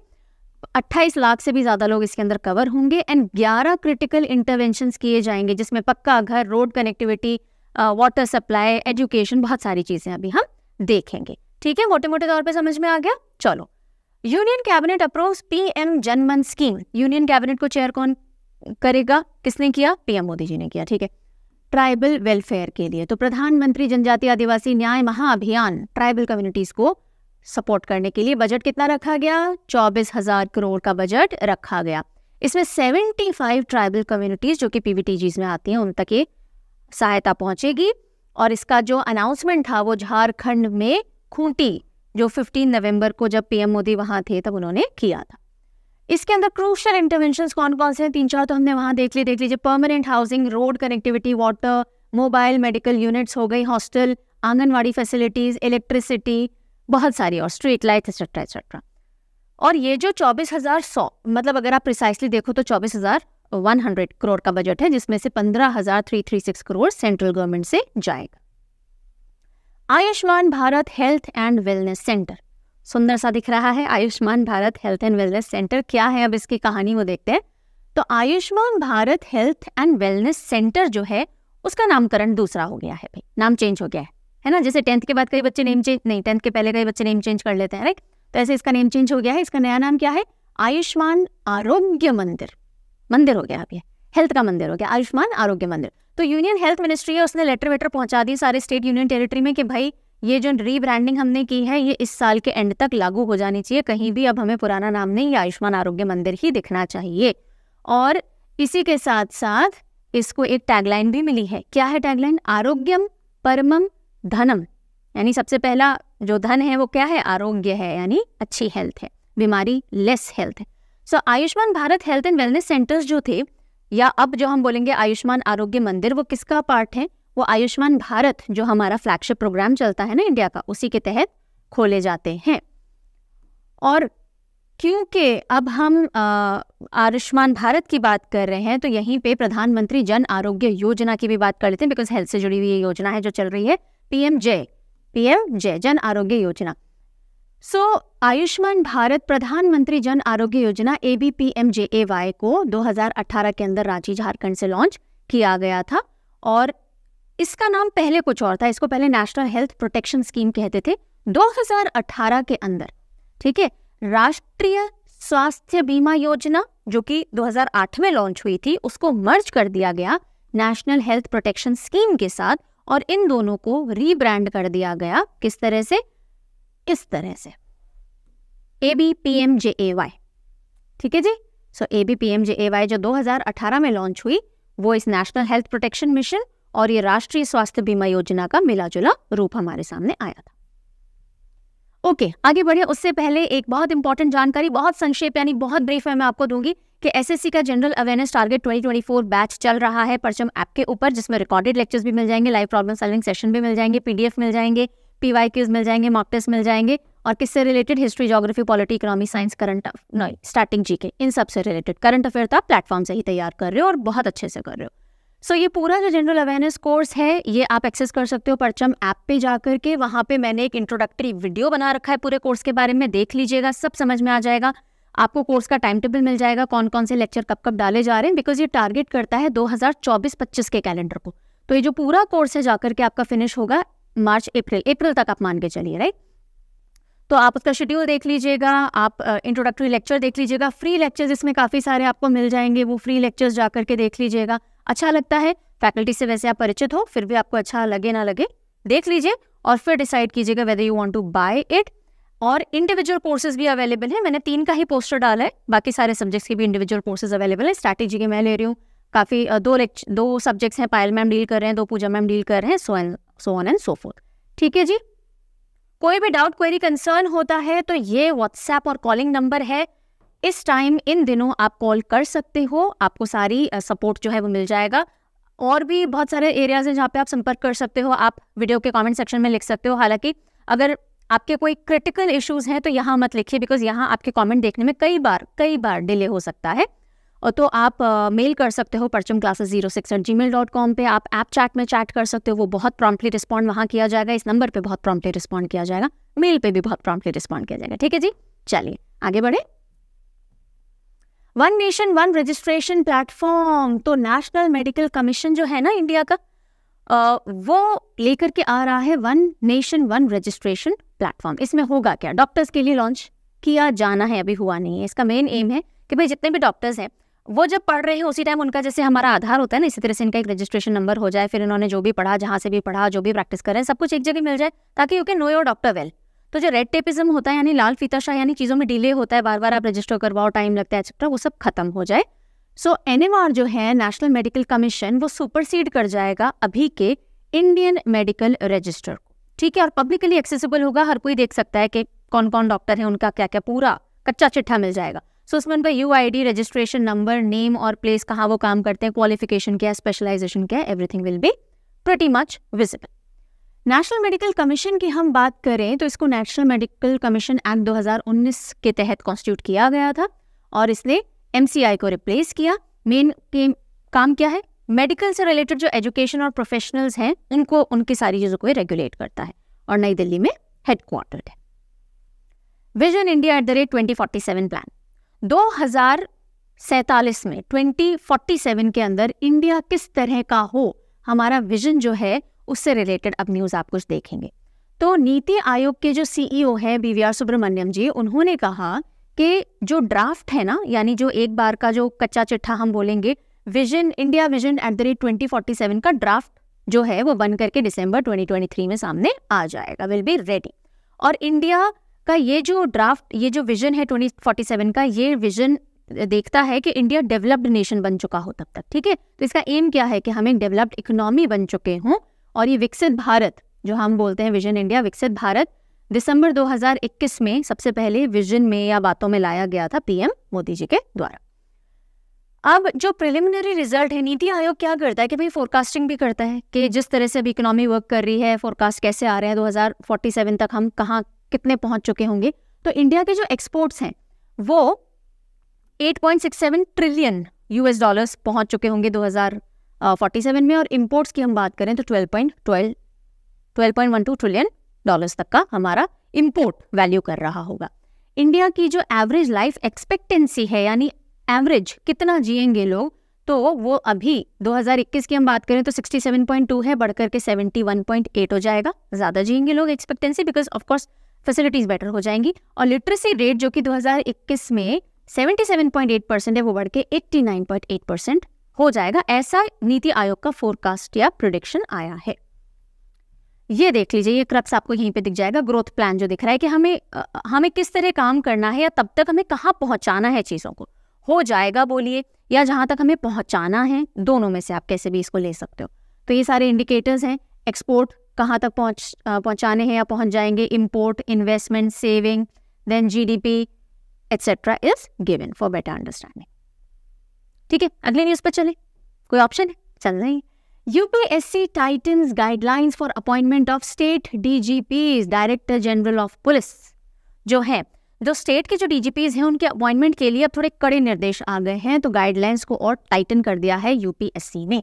अट्ठाईस लाख से भी ज़्यादा लोग इसके अंदर कवर होंगे एंड ग्यारह क्रिटिकल इंटरवेंशन किए जाएंगे जिसमें पक्का घर road connectivity water supply education बहुत सारी चीज़ें अभी हम देखेंगे ठीक है मोटे मोटे तौर पर समझ में आ गया चलो union cabinet approves PM Janman scheme union cabinet को चेयर कौन करेगा किसने किया पीएम मोदी जी ने किया ठीक है ट्राइबल वेलफेयर के लिए तो प्रधानमंत्री जनजाति आदिवासी न्याय महाअभियान ट्राइबल कम्युनिटीज को सपोर्ट करने के लिए बजट कितना रखा गया चौबीस हजार करोड़ का बजट रखा गया इसमें फाइव ट्राइबल कम्युनिटीज़ जो कि पी में आती हैं उन तक ये सहायता पहुंचेगी और इसका जो अनाउंसमेंट था वो झारखंड में खूंटी जो 15 नवंबर को जब पीएम मोदी वहां थे तब उन्होंने किया था इसके अंदर क्रूशल इंटरवेंशन कौन कौन से हैं तीन चार तो हमने वहां देख लिया देख लीजिए permanent housing road connectivity water mobile medical units हो गई हॉस्टल आंगनवाड़ी फैसिलिटीज़ इलेक्ट्रिसिटी बहुत सारी और स्ट्रीट लाइट एक्सेट्रा एक्सेट्रा और ये जो चौबीस हज़ार सौ मतलब अगर आप प्रिसाइसली देखो तो चौबीस हज़ार वन हंड्रेड करोड़ का बजट है जिसमें से पंद्रह हज़ार three three six crore central government से जाएगा Ayushman Bharat health and wellness centre सुंदर सा दिख रहा है Ayushman Bharat health and wellness centre क्या है अब इसकी कहानी वो देखते हैं तो Ayushman Bharat health and wellness centre जो है उसका नामकरण दूसरा हो गया है भाई नाम चेंज हो गया है है ना जैसे टेंथ के बाद कई बच्चे नेम चेंज नहीं टेंथ के पहले कई बच्चे नेम चेंज कर लेते हैं राइट तो ऐसे इसका नेम चेंज हो गया है इसका नया नाम क्या है आयुष्मान आरोग्य मंदिर मंदिर हो गया आप ये हेल्थ का मंदिर हो गया आयुष्मान आरोग्य मंदिर तो यूनियन हेल्थ मिनिस्ट्री है उसने लेटर वेटर पहुंचा दी सारे स्टेट यूनियन टेरिटरी में कि भाई ये जो रीब्रांडिंग हमने की है ये इस साल के एंड तक लागू हो जानी चाहिए कहीं भी अब हमें पुराना नाम नहीं आयुष्मान आरोग्य मंदिर ही दिखना चाहिए और इसी के साथ साथ इसको एक टैगलाइन भी मिली है क्या है टैगलाइन आरोग्यम परमम धनम यानी सबसे पहला जो धन है वो क्या है आरोग्य है यानी अच्छी हेल्थ है बीमारी लेस हेल्थ है so so, Ayushman Bharat health and wellness centres जो थे या अब जो हम बोलेंगे आयुष्मान आरोग्य मंदिर वो किसका पार्ट है वो आयुष्मान भारत जो हमारा फ्लैगशिप प्रोग्राम चलता है ना इंडिया का उसी के तहत खोले जाते हैं और क्योंकि अब हम आयुष्मान भारत की बात कर रहे हैं तो यहीं पे प्रधानमंत्री जन आरोग्य योजना की भी बात कर लेते हैं बिकॉज हेल्थ से जुड़ी हुई ये योजना है जो चल रही है पीएम जय पीएम जय जन आरोग्य योजना सो so, आयुष्मान भारत प्रधानमंत्री Jan Arogya Yojana A B P M J A Y को 2018 के अंदर रांची झारखंड से लॉन्च किया गया था और इसका नाम पहले कुछ और था इसको पहले नेशनल हेल्थ प्रोटेक्शन स्कीम कहते थे 2018 के अंदर ठीक है राष्ट्रीय स्वास्थ्य बीमा योजना जो कि 2008 में लॉन्च हुई थी उसको मर्ज कर दिया गया नेशनल हेल्थ प्रोटेक्शन स्कीम के साथ और इन दोनों को रीब्रांड कर दिया गया किस तरह से इस तरह से A B P M J A Y ठीक है जी so A B P M J A Y जो 2018 में लॉन्च हुई वो इस नेशनल हेल्थ प्रोटेक्शन मिशन और ये राष्ट्रीय स्वास्थ्य बीमा योजना का मिला जुला रूप हमारे सामने आया था ओके okay, आगे बढ़े उससे पहले एक बहुत इंपॉर्टेंट जानकारी बहुत संक्षेप यानी बहुत ब्रीफ है मैं आपको दूंगी कि एसएससी का जनरल अवेयरनेस टारगेट 2024 बैच चल रहा है परचम ऐप के ऊपर जिसमें रिकॉर्डेड लेक्चर्स भी मिल जाएंगे लाइव प्रॉब्लम सॉल्विंग सेशन भी मिल जाएंगे पीडीएफ मिल जाएंगे क्यूज मिल जाएंगे मॉक टेस्ट मिल जाएंगे और किससे related history geography polity economy science current starting G K इन सबसे रिलेटेड करंट अफेयर तो आप प्लेटफॉर्म से ही तैयार कर रहे हो और बहुत अच्छे से कर रहे हो सो so, ये पूरा जो जनरल अवेयरनेस कोर्स है ये आप एक्सेस कर सकते हो परचम ऐप पे जा कर के वहाँ पे मैंने एक इंट्रोडक्टरी वीडियो बना रखा है पूरे कोर्स के बारे में देख लीजिएगा सब समझ में आ जाएगा आपको कोर्स का टाइम टेबल मिल जाएगा कौन कौन से लेक्चर कब कब डाले जा रहे हैं बिकॉज ये टारगेट करता है दो हज़ार के कैलेंडर को तो ये जो पूरा कोर्स है जाकर के आपका फिनिश होगा मार्च अप्रैल अप्रैल तक आप मान के चलिए राइट तो आप उसका शेड्यूल देख लीजिएगा आप इंट्रोडक्टरी लेक्चर देख लीजिएगा फ्री लेक्चर्स इसमें काफ़ी सारे आपको मिल जाएंगे वो फ्री लेक्चर्स जा करके देख लीजिएगा अच्छा लगता है फैकल्टी से वैसे आप परिचित हो फिर भी आपको अच्छा लगे ना लगे देख लीजिए और फिर डिसाइड कीजिएगा whether you want to buy it और इंडिविजुअल कोर्सेज भी अवेलेबल है मैंने तीन का ही पोस्टर डाला है बाकी सारे सब्जेक्ट्स के भी इंडिविजुअल कोर्सेज अवेलेबल है स्ट्रैटेजी के मैं ले रही हूँ काफ़ी दो लेक्चर दो सब्जेक्ट्स हैं पायल मैम डील कर रहे हैं दो पूजा मैम डील कर रहे हैं so and so on and so forth ठीक है जी कोई भी डाउट क्वेरी कंसर्न होता है तो ये व्हाट्सएप और कॉलिंग नंबर है इस टाइम इन दिनों आप कॉल कर सकते हो आपको सारी सपोर्ट जो है वो मिल जाएगा और भी बहुत सारे एरियाज हैं जहाँ पे आप संपर्क कर सकते हो आप वीडियो के कमेंट सेक्शन में लिख सकते हो हालांकि अगर आपके कोई क्रिटिकल इश्यूज हैं तो यहाँ मत लिखिए बिकॉज यहाँ आपके कमेंट देखने में कई बार कई बार डिले हो सकता है और तो आप मेल कर सकते हो Parcham classes zero six eight gmail dot com पर आप ऐप चैट में चैट कर सकते हो वो बहुत प्रॉम्प्टली रिस्पॉन्ड वहाँ किया जाएगा इस नंबर पर बहुत प्रॉम्प्टली रिस्पॉन्ड किया जाएगा मेल पर भी बहुत प्रॉम्प्टली रिस्पॉन्ड किया जाएगा ठीक है जी चलिए आगे बढ़े one nation one registration platform तो नेशनल मेडिकल कमीशन जो है ना इंडिया का आ, वो लेकर के आ रहा है one nation one registration platform इसमें होगा क्या डॉक्टर्स के लिए लॉन्च किया जाना है अभी हुआ नहीं है इसका मेन एम है कि भाई जितने भी डॉक्टर्स हैं वो जब पढ़ रहे हैं उसी टाइम उनका जैसे हमारा आधार होता है ना इसी तरह से इनका एक रजिस्ट्रेशन नंबर हो जाए फिर इन्होंने जो भी पढ़ा जहाँ से भी पढ़ा जो भी प्रैक्टिस करें सब कुछ एक जगह मिल जाए ताकि you can know your doctor well तो जो रेड टेपिज्म होता है यानी लाल फीताशाह यानी चीज़ों में डिले होता है बार बार आप रजिस्टर करवाओ टाइम लगता है एक्सेट्रा वो सब खत्म हो जाए सो so, एन जो है नेशनल मेडिकल कमीशन वो सुपरसीड कर जाएगा अभी के इंडियन मेडिकल रजिस्टर को ठीक है और पब्लिकली एक्सेसिबल होगा हर कोई देख सकता है कि कौन कौन डॉक्टर है उनका क्या क्या पूरा कच्चा चिट्ठा मिल जाएगा सो so, उसमें उनका U I registration number name और प्लेस कहाँ वो काम करते हैं क्वालिफिकेशन क्या है स्पेशलाइजेशन क्या है everything will be pretty much visible national medical commission की हम बात करें तो इसको नेशनल मेडिकल कमीशन एक्ट 2019 के तहत कॉन्स्टिट्यूट किया गया था और इसने एम को रिप्लेस किया मेन काम क्या है मेडिकल से रिलेटेड जो एजुकेशन और प्रोफेशनल्स हैं उनको उनकी सारी चीज़ों को रेगुलेट करता है और नई दिल्ली में हेडक्वार्टर्ड है vision India at the rate twenty forty seven plan दो हजार सैतालीस में ट्वेंटी फोर्टी सेवन के अंदर इंडिया किस तरह का हो हमारा विजन जो है उससे रिलेटेड अब न्यूज़ आप कुछ देखेंगे तो नीति आयोग के जो सीईओ e हैं बीवीआर सुब्रमण्यम जी उन्होंने कहा कि जो ड्राफ्ट है ना यानी जो एक बार का जो कच्चा चिट्ठा हम बोलेंगे vision India vision at the rate twenty forty seven का ड्राफ्ट जो है वो बन करके दिसंबर 2023 में सामने आ जाएगा विल बी रेडी और इंडिया का ये जो ड्राफ्ट ये जो विजन है 2047 का ये विजन देखता है कि इंडिया डेवलप्ड नेशन बन चुका हो तब तक ठीक है तो इसका एम क्या है कि हम एक डेवलप्ड इकोनॉमी बन चुके हों और ये विकसित भारत जो हम बोलते हैं विजन इंडिया विकसित भारत दिसंबर 2021 में सबसे पहले विजन में या बातों में लाया गया था पीएम मोदी जी के द्वारा अब जो प्रिलिमिनरी रिजल्ट है नीति आयोग क्या करता है कि भाई फोरकास्टिंग भी करता है कि जिस तरह से अभी इकोनॉमी वर्क कर रही है फोरकास्ट कैसे आ रहे हैं 2047 तक हम कहाँ कितने पहुंच चुके होंगे तो इंडिया के जो एक्सपोर्ट्स हैं वो 8.67 ट्रिलियन यूएस डॉलर्स पहुंच चुके होंगे 2000 फोर्टी सेवन में और इम्पोर्ट्स की हम बात करें तो twelve point twelve twelve point one two trillion dollars तक का हमारा इम्पोर्ट वैल्यू कर रहा होगा इंडिया की जो एवरेज लाइफ एक्सपेक्टेंसी है यानी एवरेज कितना जिएंगे लोग तो वो अभी 2021 की हम बात करें तो 67.2 है बढ़कर के 71.8 हो जाएगा ज़्यादा जिएंगे लोग expectancy because of course facilities better हो जाएंगी और लिटरेसी रेट जो कि 2021 में 77.8 परसेंट है वो बढ़ के 89.8 परसेंट हो जाएगा ऐसा नीति आयोग का फोरकास्ट या प्रोडिक्शन आया है ये देख लीजिए ये क्रप्स आपको यहीं पे दिख जाएगा ग्रोथ प्लान जो दिख रहा है कि हमें हमें किस तरह काम करना है या तब तक हमें कहाँ पहुंचाना है चीज़ों को हो जाएगा बोलिए या जहां तक हमें पहुंचाना है दोनों में से आप कैसे भी इसको ले सकते हो तो ये सारे इंडिकेटर्स हैं एक्सपोर्ट कहाँ तक पहुँच पहुँचाने हैं या पहुँच जाएंगे import investment saving then G D P etcetera is given for better understanding ठीक है अगले न्यूज पर चले कोई ऑप्शन है चल रही UPSC titans guidelines for appointment of state DGP director general of police जो है जो स्टेट के जो डीजीपीज हैं उनके अपॉइंटमेंट के लिए अब थोड़े कड़े निर्देश आ गए हैं तो गाइडलाइंस को और टाइटन कर दिया है यूपीएससी ने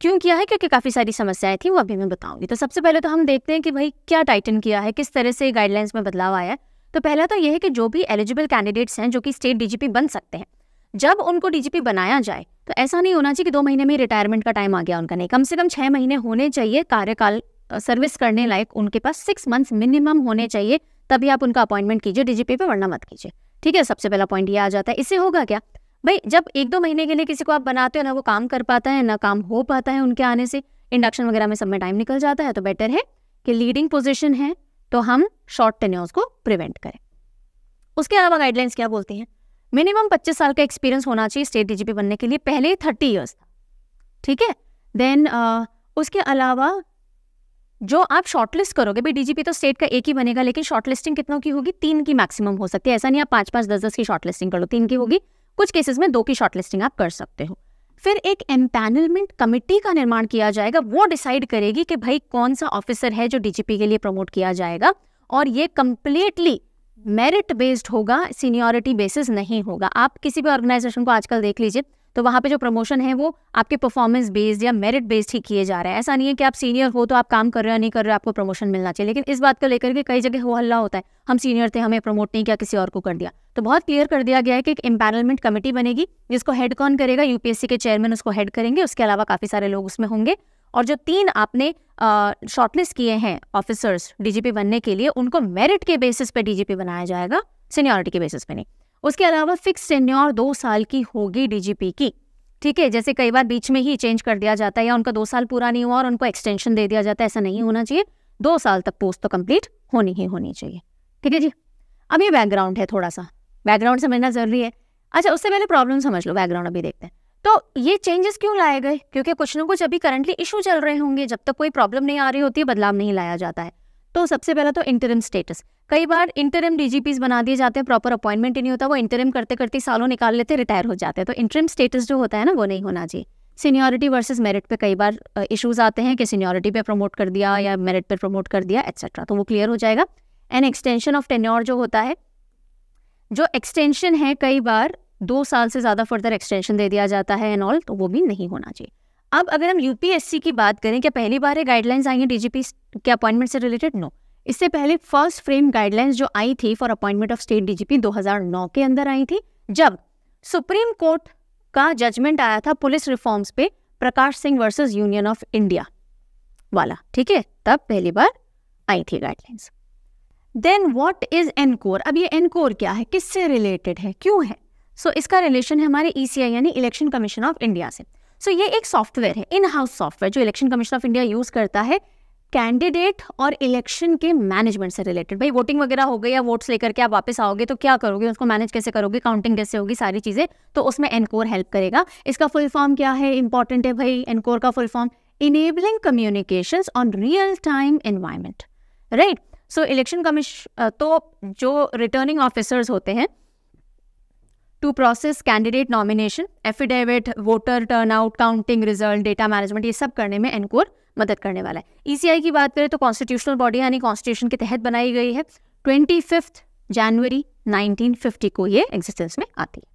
क्यों किया है क्योंकि काफ़ी सारी समस्याएं थी वो अभी मैं बताऊंगी तो सबसे पहले तो हम देखते हैं कि भाई क्या टाइटन किया है किस तरह से गाइडलाइंस में बदलाव आया है तो पहला तो यह है कि जो भी एलिजिबल कैंडिडेट्स हैं जो कि स्टेट डीजीपी बन सकते हैं जब उनको डीजीपी बनाया जाए तो ऐसा नहीं होना चाहिए कि दो महीने में रिटायरमेंट का टाइम आ गया उनका नहीं कम से कम छह महीने होने चाहिए कार्यकाल सर्विस करने लायक उनके पास सिक्स मंथ्स मिनिमम होने चाहिए तभी आप उनका अपॉइंटमेंट कीजिए डीजीपी पे वरना मत कीजिए ठीक है सबसे पहला पॉइंट ये आ जाता है इससे होगा क्या भाई जब एक दो महीने के लिए किसी को आप बनाते हो ना वो काम कर पाता है ना काम हो पाता है उनके आने से इंडक्शन वगैरह में सब में टाइम निकल जाता है तो बेटर है कि लीडिंग पोजिशन है तो हम शॉर्ट टेन्योर्स को प्रिवेंट करें उसके अलावा गाइडलाइंस क्या बोलती हैं मिनिमम 25 साल का एक्सपीरियंस होना चाहिए स्टेट डीजीपी बनने के लिए पहले थर्टी ईयर्स ठीक है देन उसके अलावा जो आप शॉर्टलिस्ट करोगे भाई डीजीपी तो स्टेट का एक ही बनेगा लेकिन शॉर्टलिस्टिंग कितनों की होगी तीन की मैक्सिमम हो सकती है ऐसा नहीं आप पाँच पाँच दस दस की शॉर्टलिस्टिंग कर लो तीन की होगी कुछ केसेस में दो की शॉर्टलिस्टिंग आप कर सकते हो फिर एक एम्पैनलमेंट कमेटी का निर्माण किया जाएगा वो डिसाइड करेगी कि भाई कौन सा ऑफिसर है जो डीजीपी के लिए प्रमोट किया जाएगा और ये कम्प्लीटली मेरिट बेस्ड होगा सीनियोरिटी बेसिस नहीं होगा आप किसी भी ऑर्गेनाइजेशन को आजकल देख लीजिए तो वहाँ पे जो प्रमोशन है वो आपके परफॉर्मेंस बेस्ड या मेरिट बेस्ड ही किए जा रहे हैं ऐसा नहीं है कि आप सीनियर हो तो आप काम कर रहे हो नहीं कर रहे हो आपको प्रमोशन मिलना चाहिए लेकिन इस बात को लेकर के कई जगह हो हल्ला होता है हम सीनियर थे हमें प्रमोट नहीं किया किसी और को कर दिया तो बहुत क्लियर कर दिया गया है कि एक एम्पैनलमेंट कमेटी बनेगी जिसको हेड कौन करेगा यूपीएससी के चेयरमैन उसको हेड करेंगे उसके अलावा काफ़ी सारे लोग उसमें होंगे और जो तीन आपने शॉर्टलिस्ट किए हैं ऑफिसर्स डीजीपी बनने के लिए उनको मेरिट के बेसिस पे डीजीपी बनाया जाएगा सीनियरिटी के बेसिस पे नहीं उसके अलावा फिक्स टेन्योर दो साल की होगी डीजीपी की ठीक है जैसे कई बार बीच में ही चेंज कर दिया जाता है या उनका दो साल पूरा नहीं हुआ और उनको एक्सटेंशन दे दिया जाता है ऐसा नहीं होना चाहिए दो साल तक पोस्ट तो कंप्लीट होनी ही होनी चाहिए ठीक है जी अब ये बैकग्राउंड है थोड़ा सा बैकग्राउंड समझना ज़रूरी है अच्छा उससे पहले प्रॉब्लम समझ लो बैकग्राउंड अभी देखते हैं तो ये चेंजेस क्यों लाए गए क्योंकि कुछ ना कुछ अभी करंटली इशू चल रहे होंगे जब तक कोई प्रॉब्लम नहीं आ रही होती है बदलाव नहीं लाया जाता है तो सबसे पहला तो इंटरम स्टेटस कई बार इंटरम डीजीपीज बना दिए जाते हैं प्रॉपर अपॉइंटमेंट ही नहीं होता वो इंटरम करते करते सालों निकाल लेते रिटायर हो जाते हैं तो इंटरम स्टेटस जो होता है ना वो नहीं होना चाहिए सीनियरिटी वर्सेस मेरिट पे कई बार इश्यूज आते हैं कि सीनियरिटी पे प्रमोट कर दिया या मेरिट पे प्रमोट कर दिया एक्सेट्रा तो वो क्लियर हो जाएगा एंड एक्सटेंशन ऑफ टेन्योर जो होता है जो एक्सटेंशन है कई बार दो साल से ज़्यादा फर्दर एक्सटेंशन दे दिया जाता है एंड ऑल तो वो भी नहीं होना चाहिए अब अगर हम यूपीएससी की बात करें क्या पहली बार ये गाइडलाइंस आई हैं डीजीपी के अपॉइंटमेंट से रिलेटेड नो इससे पहले फर्स्ट फ्रेम गाइडलाइंस जो आई थी for appointment of state DGP 2009 के अंदर आई थी जब सुप्रीम कोर्ट का जजमेंट आया था पुलिस रिफॉर्म्स पे Prakash Singh versus union of India वाला ठीक है तब पहली बार आई थी guidelines then what is ENCORE अब ये एनकोर क्या है किससे रिलेटेड है क्यों है सो इसका रिलेशन है हमारे ई e यानी इलेक्शन कमीशन ऑफ इंडिया से सो ये एक सॉफ्टवेयर है इन हाउस सॉफ्टवेयर जो election commission of India use करता है कैंडिडेट और इलेक्शन के मैनेजमेंट से रिलेटेड भाई वोटिंग वगैरह हो गई या वोट्स लेकर के आप वापस आओगे तो क्या करोगे उसको मैनेज कैसे करोगे काउंटिंग कैसे होगी सारी चीज़ें तो उसमें एनकोर हेल्प करेगा इसका फुल फॉर्म क्या है इंपॉर्टेंट है भाई एनकोर का full form enabling communication on real time environment right so election commission तो जो रिटर्निंग ऑफिसर्स होते हैं to process candidate nomination affidavit voter turnout, counting result data management ये सब करने में एनकोर मदद करने वाला है ईसीआई e की बात करें तो कॉन्स्टिट्यूशनल बॉडी यानी कॉन्स्टिट्यूशन के तहत बनाई गई है twenty fifth January nineteen fifty को ये एग्जिस्टेंस में आती है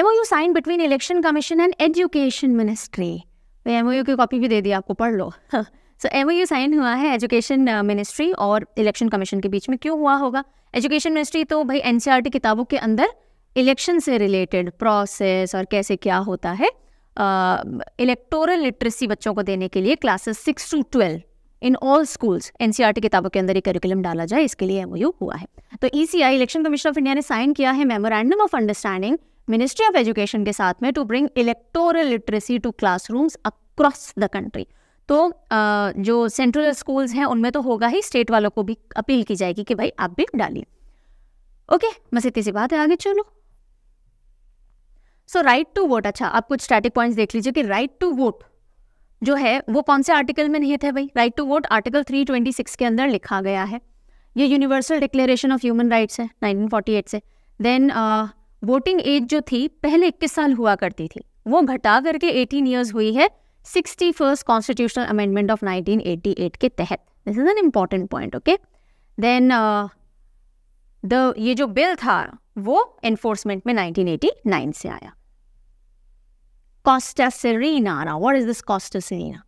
MOU sign between election commission and education ministry MOU की कॉपी भी दे दी आपको पढ़ लो सो एम साइन हुआ है एजुकेशन मिनिस्ट्री uh, और इलेक्शन कमीशन के बीच में क्यों हुआ होगा एजुकेशन मिनिस्ट्री तो भाई एन e किताबों के अंदर इलेक्शन से रिलेटेड प्रोसेस और कैसे क्या होता है इलेक्टोरल uh, लिटरेसी बच्चों को देने के लिए classes six to twelve in all schools टी किताबों के अंदर एक करिकुलम डाला जाए इसके लिए एमओयू हुआ है तो ECI election commission of India ने साइन किया है memorandum of understanding ministry of education के साथ में to bring electoral literacy to classrooms across the country तो जो सेंट्रल स्कूल्स हैं उनमें तो होगा ही स्टेट वालों को भी अपील की जाएगी कि भाई आप भी डालिए ओके बस इतनी सी बात है आगे चलो सो राइट टू वोट अच्छा आप कुछ स्टैटिक पॉइंट्स देख लीजिए कि राइट टू वोट जो है वो कौन से आर्टिकल में नहीं थे भाई राइट टू वोट आर्टिकल 326 के अंदर लिखा गया है ये universal declaration of human rights है 1948 से देन वोटिंग एज जो थी पहले इक्कीस साल हुआ करती थी वो घटा करके एटीन ईयर्स हुई है sixty first constitutional amendment of 1988 के तहत this is an important point okay then the ये जो बिल था वो एनफोर्समेंट में 1989 से आया कॉस्टा Serena. ना what is this Costa Serena?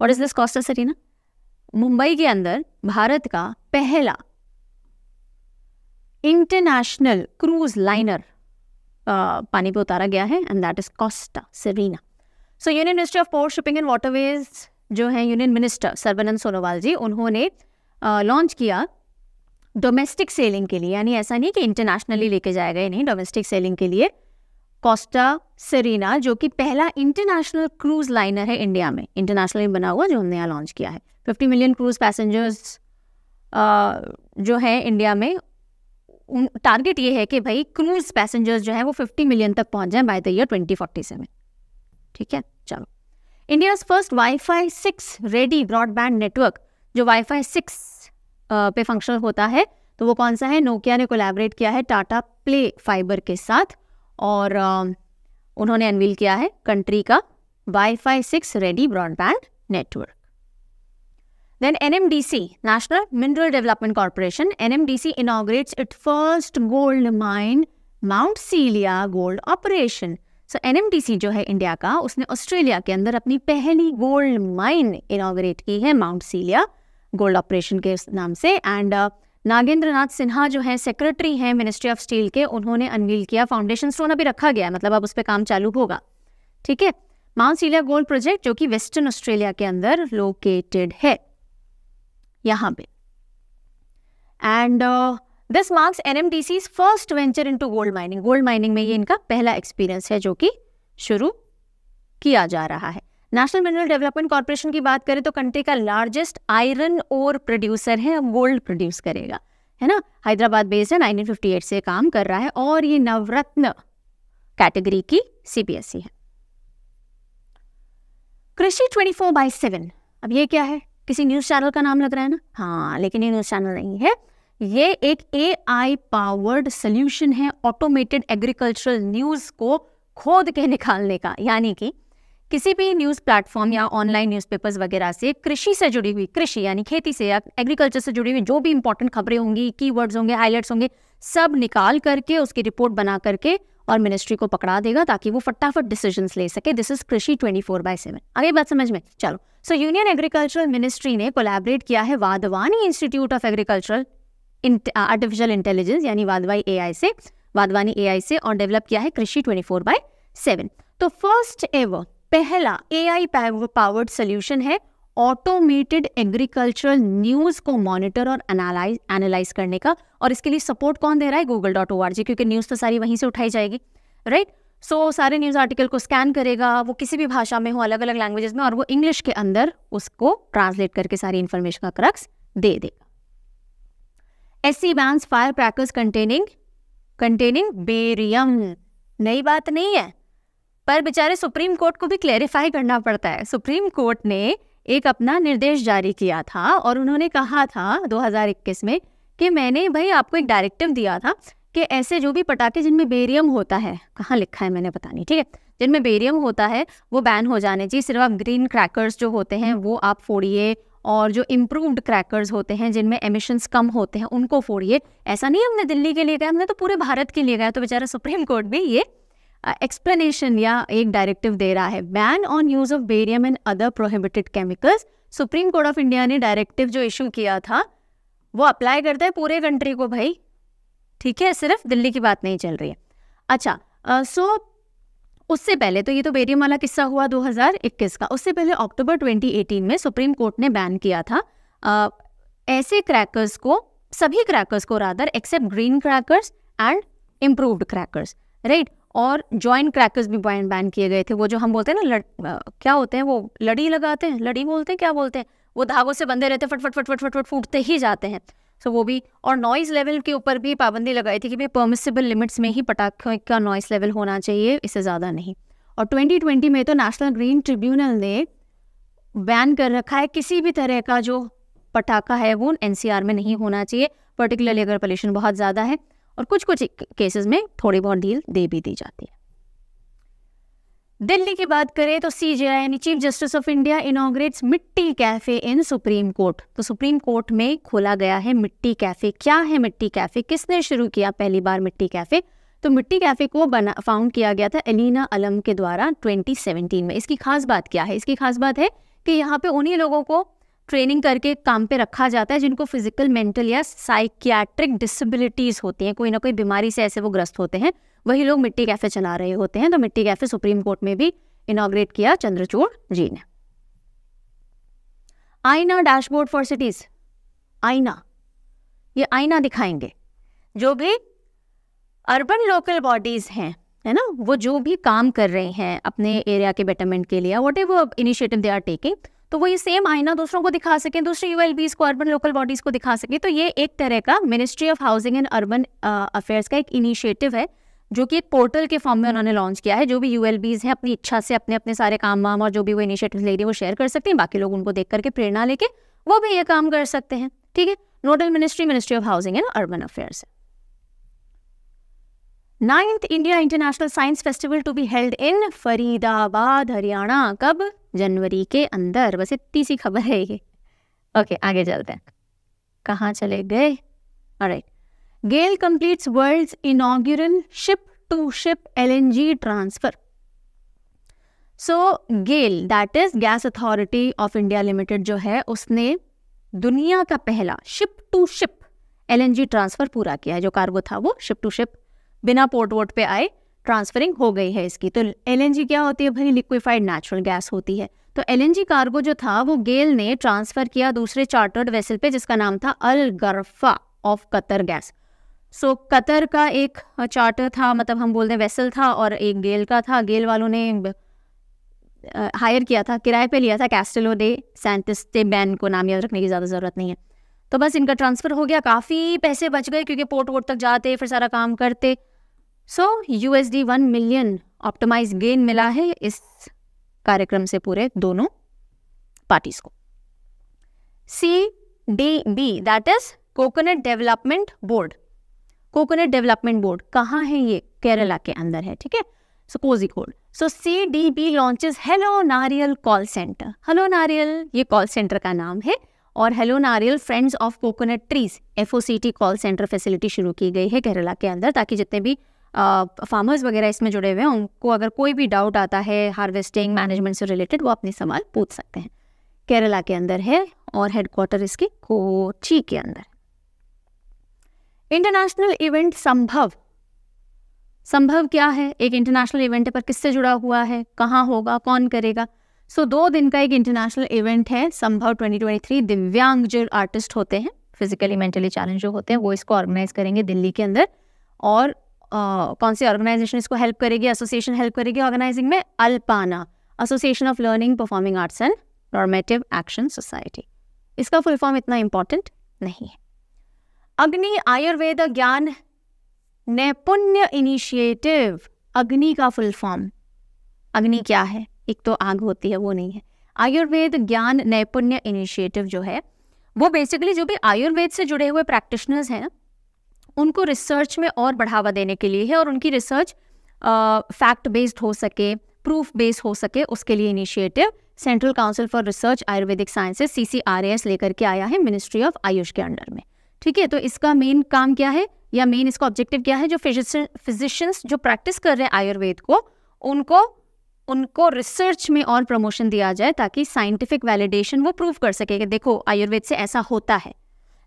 What is this Costa Serena? Mumbai के अंदर भारत का पहला इंटरनेशनल क्रूज लाइनर पानी पे उतारा गया है and that is Costa Serena so union minister of port shipping and waterways जो है यूनियन मिनिस्टर सर्बानंद सोनोवाल जी उन्होंने लॉन्च किया डोमेस्टिक सेलिंग के लिए यानी ऐसा नहीं कि इंटरनेशनली लेके जाए गए नहीं डोमेस्टिक सेलिंग के लिए कॉस्टा सेरीना जो कि पहला इंटरनेशनल क्रूज लाइनर है इंडिया में इंटरनेशनली बना हुआ जो हमने यहाँ लॉन्च किया है 50 मिलियन क्रूज पैसेंजर्स जो है इंडिया में टारगेट ये है कि भाई क्रूज पैसेंजर्स जो है वो फिफ्टी मिलियन तक पहुंच जाए by the year twenty forty में ठीक है चलो India first WiFi six ready broadband network जो वाईफाई सिक्स पे फंक्शन होता है तो वो कौन सा है नोकिया ने कोलैबोरेट किया है टाटा प्ले फाइबर के साथ और उन्होंने अनवील किया है कंट्री का WiFi six ready broadband network Then NMDC, National Mineral Development Corporation, NMDC inaugurates it first gold mine mount Celia gold operation so an जो है इंडिया का उसने ऑस्ट्रेलिया के अंदर अपनी पहली गोल्ड माइन इनाग्रेट की है माउंट सीलिया गोल्ड ऑपरेशन के नाम से एंड uh, नागेंद्र नाथ सिन्हा जो है सेक्रेटरी हैं मिनिस्ट्री ऑफ स्टील के उन्होंने अनवील किया फाउंडेशन स्टोन अभी रखा गया मतलब अब उस पर काम चालू होगा ठीक है माउंट सीलिया गोल्ड प्रोजेक्ट जो कि वेस्टर्न ऑस्ट्रेलिया के अंदर लोकेटेड है यहाँ पे and uh, this marks NMDC first venture into gold mining gold mining में ये इनका पहला एक्सपीरियंस है जो कि शुरू किया जा रहा है नेशनल मिनरल डेवलपमेंट कॉरपोरेशन की बात करें तो कंट्री का लार्जेस्ट आयरन ओर प्रोड्यूसर है अब गोल्ड प्रोड्यूस करेगा है ना हैदराबाद बेस्ड है 1958 से काम कर रहा है और ये नवरत्न कैटेगरी की सीबीएसई है कृषि 24 बाई सेवन अब ये क्या है किसी न्यूज चैनल का नाम लग रहा है ना हाँ लेकिन ये न्यूज चैनल नहीं है ये एक ए आई पावर्ड सोल्यूशन है ऑटोमेटेड एग्रीकल्चरल न्यूज़ को खोद के निकालने का यानी कि किसी भी न्यूज़ प्लेटफॉर्म या ऑनलाइन न्यूज़पेपर्स वगैरह से कृषि से जुड़ी हुई कृषि यानी खेती से या एग्रीकल्चर से जुड़ी हुई जो भी इंपॉर्टेंट खबरें होंगी कीवर्ड्स होंगे हाईलाइट्स होंगे सब निकाल करके उसकी रिपोर्ट बना करके और मिनिस्ट्री को पकड़ा देगा ताकि वो फटाफट डिसीजन ले सके this is Krishi twenty four by seven आगे बात समझ में चलो सो यूनियन एग्रीकल्चरल मिनिस्ट्री ने कोलैबोरेट किया है Wadhwani institute of agricultural artificial intelligence uh, यानी वाधवाई एआई से वाधवानी एआई से और डेवलप किया है Krishi twenty four by seven तो फर्स्ट एवर पहला एआई पावर्ड सोल्यूशन है ऑटोमेटेड एग्रीकल्चरल न्यूज को मॉनिटर और एनालाइज एनालाइज करने का और इसके लिए सपोर्ट कौन दे रहा है Google dot O R G क्योंकि न्यूज़ तो सारी वहीं से उठाई जाएगी राइट right? सो so, सारे न्यूज़ आर्टिकल को स्कैन करेगा वो किसी भी भाषा में हो अलग अलग लैंग्वेजेस में और वो इंग्लिश के अंदर उसको ट्रांसलेट करके सारी इन्फॉर्मेशन का क्रक्स दे देगा ऐसी bans fire crackers containing containing barium नई बात नहीं है पर बेचारे सुप्रीम कोर्ट को भी क्लैरिफाई करना पड़ता है सुप्रीम कोर्ट ने एक अपना निर्देश जारी किया था और उन्होंने कहा था 2021 में कि मैंने भाई आपको एक डायरेक्टिव दिया था कि ऐसे जो भी पटाखे जिनमें बेरियम होता है कहाँ लिखा है मैंने पता नहीं ठीक है जिनमें बेरियम होता है वो बैन हो जाने चाहिए सिर्फ आप ग्रीन क्रैकर्स जो होते हैं वो आप फोड़िए और जो इम्प्रूव्ड क्रैकर्स होते हैं जिनमें एमिशन कम होते हैं उनको फोड़िए ऐसा नहीं हमने दिल्ली के लिए गया हमने तो पूरे भारत के लिए गया तो बेचारा सुप्रीम कोर्ट भी ये एक्सप्लेनेशन या एक डायरेक्टिव दे रहा है ban on use of barium and other prohibited chemicals supreme court of India ने डायरेक्टिव जो इशू किया था वो अप्लाई करता है पूरे कंट्री को भाई ठीक है सिर्फ दिल्ली की बात नहीं चल रही है अच्छा सो uh, so, उससे पहले तो ये तो बेरियम वाला किस्सा हुआ 2021 का उससे पहले अक्टूबर 2018 में सुप्रीम कोर्ट ने बैन किया था आ, ऐसे क्रैकर्स को सभी क्रैकर्स को rather except green crackers and improved crackers right और जॉइंट क्रैकर्स भी बैन बैन किए गए थे वो जो हम बोलते हैं ना लड़, आ, क्या होते हैं वो लड़ी लगाते हैं लड़ी बोलते हैं क्या बोलते हैं वो धागों से बंधे रहते हैं फट फट फट फट फट फूटते ही जाते हैं सो वो भी और नॉइज़ लेवल के ऊपर भी पाबंदी लगाई थी कि भाई परमिसेबल लिमिट्स में ही पटाखों का नॉइज़ लेवल होना चाहिए इससे ज़्यादा नहीं और 2020 में तो नेशनल ग्रीन ट्रिब्यूनल ने बैन कर रखा है किसी भी तरह का जो पटाखा है वो एन में नहीं होना चाहिए पर्टिकुलरली अगर पॉल्यूशन बहुत ज़्यादा है और कुछ कुछ केसेस में थोड़ी बहुत ढील दे भी दी जाती है दिल्ली की बात करें तो सीजेआई यानी chief justice of India inaugurates Mitti cafe in supreme court तो सुप्रीम कोर्ट में खोला गया है मिट्टी कैफे क्या है मिट्टी कैफे किसने शुरू किया पहली बार मिट्टी कैफे तो मिट्टी कैफे को बना फाउंड किया गया था एलिना अलम के द्वारा 2017 में इसकी खास बात क्या है इसकी खास बात है कि यहाँ पे उन्हीं लोगों को ट्रेनिंग करके काम पे रखा जाता है जिनको फिजिकल मेंटल या साइकियाट्रिक डिसेबिलिटीज़ होती हैं कोई ना कोई बीमारी से ऐसे वो ग्रस्त होते हैं वही लोग मिट्टी कैफ़े चला रहे होते हैं तो मिट्टी कैफ़े सुप्रीम कोर्ट में भी इनाग्रेट किया चंद्रचूड़ जी ने आईना डैशबोर्ड फॉर सिटीज़ आईना ये आईना दिखाएंगे जो भी अर्बन लोकल बॉडीज़ हैं है ना वो जो भी काम कर रहे हैं अपने एरिया के बेटरमेंट के लिए whatever initiative they are taking तो वो ये सेम आईना दूसरों को दिखा सकें दूसरे यू एल बीज को अर्बन लोकल बॉडीज़ को दिखा सकें तो ये एक तरह का ministry of housing and urban affairs का एक इनिशिएटिव है जो कि एक पोर्टल के फॉर्म में उन्होंने लॉन्च किया है जो भी यू एल बीज हैं अपनी इच्छा से अपने अपने सारे काम वाम और जो भी वो इनिशिएटिव ले रही है वो शेयर कर सकते हैं बाकी लोग उनको देख करके प्रेरणा लेके वो भी ये काम कर सकते हैं ठीक है nodal ministry ministry of housing and urban affairs है ninth India international science festival to be held in Faridabad Haryana कब जनवरी के अंदर बस इतनी सी खबर है ये ओके आगे चलते हैं कहाँ चले गए right GAIL completes world inaugural ship to ship LNG transfer so GAIL that is gas authority of India limited जो है उसने दुनिया का पहला ship to ship LNG transfer पूरा किया है जो कार्गो था वो शिप टू शिप बिना पोर्ट वोट पे आए ट्रांसफरिंग हो गई है इसकी तो एल क्या होती है भाई लिक्विफाइड नेचुरल गैस होती है तो एल कार्गो जो था वो गेल ने ट्रांसफर किया दूसरे चार्टर्ड वेसल पे जिसका नाम था Al Gharrafa of Qatar gas so so, Qatar का एक चार्टर था मतलब हम बोलते हैं वेसल था और एक गेल का था गेल वालों ने हायर किया था किराए पे लिया था कैस्टेलो डे सैंटिस्टे बैन को नाम याद रखने की ज़्यादा ज़रूरत नहीं है तो बस इनका ट्रांसफ़र हो गया काफ़ी पैसे बच गए क्योंकि पोर्ट वोट तक जाते फिर सारा काम करते so U S D one million optimise gain मिला है इस कार्यक्रम से पूरे दोनों पार्टीज को C D B that is coconut development board coconut development board कहाँ है ये केरला के अंदर है ठीक है सो कोड so C D B launches hello Nariyal call centre hello Nariyal ये कॉल सेंटर का नाम है और hello Nariyal friends of coconut trees F O C T call centre facility शुरू की गई है केरला के अंदर ताकि जितने भी फार्मर्स वगैरह इसमें जुड़े हुए हैं उनको अगर कोई भी डाउट आता है हार्वेस्टिंग मैनेजमेंट से रिलेटेड वो अपने सवाल पूछ सकते हैं केरला के अंदर है और हेडक्वार्टर इसके कोची के अंदर इंटरनेशनल इवेंट संभव संभव क्या है एक इंटरनेशनल इवेंट पर किससे जुड़ा हुआ है कहाँ होगा कौन करेगा सो so, दो दिन का एक इंटरनेशनल इवेंट है संभव 2023 दिव्यांग जो आर्टिस्ट होते हैं फिजिकली मेंटली चैलेंज जो होते हैं वो इसको ऑर्गेनाइज करेंगे दिल्ली के अंदर और कौन सी ऑर्गेनाइजेशन इसको हेल्प करेगी एसोसिएशन हेल्प करेगी ऑर्गेनाइजिंग में ALPANA association of learning performing arts and normative action society इसका फुल फॉर्म इतना इंपॉर्टेंट नहीं है अग्नि आयुर्वेद ज्ञान नैपुण्य इनिशिएटिव अग्नि का फुल फॉर्म अग्नि क्या है एक तो आग होती है वो नहीं है आयुर्वेद ज्ञान नैपुण्य इनिशिएटिव जो है वो बेसिकली जो भी आयुर्वेद से जुड़े हुए प्रैक्टिशनर्स हैं उनको रिसर्च में और बढ़ावा देने के लिए है और उनकी रिसर्च फैक्ट बेस्ड हो सके प्रूफ बेस्ड हो सके उसके लिए initiative central council for research ayurvedic sciences C C R S लेकर के आया है मिनिस्ट्री ऑफ आयुष के अंडर में ठीक है तो इसका मेन काम क्या है या मेन इसका ऑब्जेक्टिव क्या है जो फिजिशियंस जो प्रैक्टिस कर रहे हैं आयुर्वेद को उनको उनको रिसर्च में और प्रमोशन दिया जाए ताकि साइंटिफिक वैलिडेशन वो प्रूव कर सके कि देखो आयुर्वेद से ऐसा होता है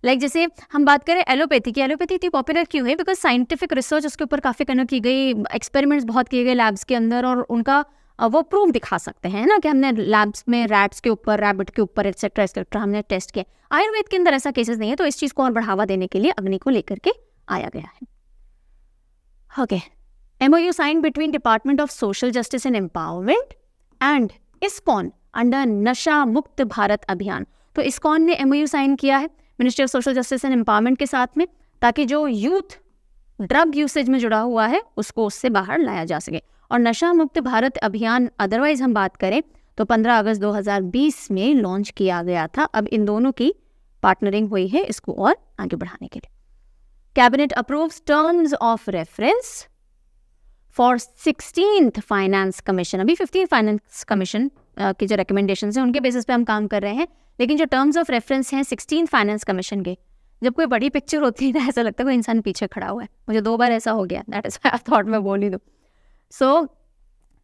लाइक like जैसे हम बात करें एलोपैथी की एलोपैथी इतनी पॉपुलर क्यों है बिकॉज साइंटिफिक रिसर्च उसके ऊपर काफ़ी कन्व की गई एक्सपेरिमेंट्स बहुत किए गए लैब्स के अंदर और उनका वो प्रूफ दिखा सकते हैं ना कि हमने लैब्स में रैट्स के ऊपर रैबिट के ऊपर एक्सेट्रा एक्सेट्रा हमने टेस्ट किया आयुर्वेद के अंदर ऐसा केसेस नहीं है तो इस चीज़ को और बढ़ावा देने के लिए अग्नि को लेकर के आया गया है okay M O U sign between department of social justice and empowerment and ISKCON under Nasha Mukt Bharat अभियान तो इस्कॉन ने एम साइन किया है ministry of social justice and empowerment के साथ में ताकि जो यूथ ड्रग यूसेज में जुड़ा हुआ है उसको उससे बाहर लाया जा सके और नशा मुक्त भारत अभियान अदरवाइज हम बात करें तो 15 अगस्त 2020 में लॉन्च किया गया था अब इन दोनों की पार्टनरिंग हुई है इसको और आगे बढ़ाने के लिए cabinet approve terms of reference for sixteen finance commission अभी फिफ्टीन फाइनेंस कमीशन की जो रिकमेंडेशन है उनके बेसिस पे हम काम कर रहे हैं लेकिन जो टर्म्स ऑफ रेफरेंस हैं सिक्सटीन फाइनेंस कमीशन के जब कोई बड़ी पिक्चर होती है ना ऐसा लगता है कोई इंसान पीछे खड़ा हुआ है मुझे दो बार ऐसा हो गया दैट इज आई थॉट मैं बोल ही दूँ सो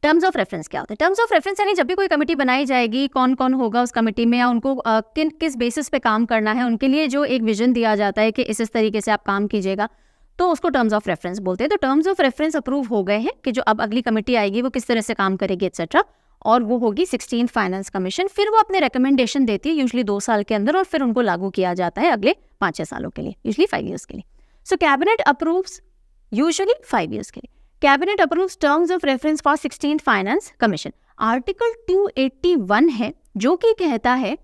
टर्म्स ऑफ रेफरेंस क्या होता है टर्म्स ऑफ रेफरेंस यानी जब भी कोई कमेटी बनाई जाएगी कौन कौन होगा उस कमेटी में या उनको आ, किन किस बेसिस पे काम करना है उनके लिए जो एक विजन दिया जाता है कि इस इस तरीके से आप काम कीजिएगा तो उसको टर्म्स ऑफ रेफरेंस बोलते हैं तो टर्म्स ऑफ रेफरेंस अप्रूव हो गए हैं कि जो अब अगली कमेटी आएगी वो किस तरह से काम करेगी एक्सेट्रा और वो होगी सिक्सटीन फाइनेंस कमीशन फिर वो अपने रिकमेंडेशन देती है यूजली दो साल के अंदर और फिर उनको लागू किया जाता है अगले पाँच छः सालों के लिए यूजली फाइव ईयर्स के लिए so cabinet approves usually five years के लिए cabinet approve terms of reference for sixteen finance commission article 281 है जो कि कहता है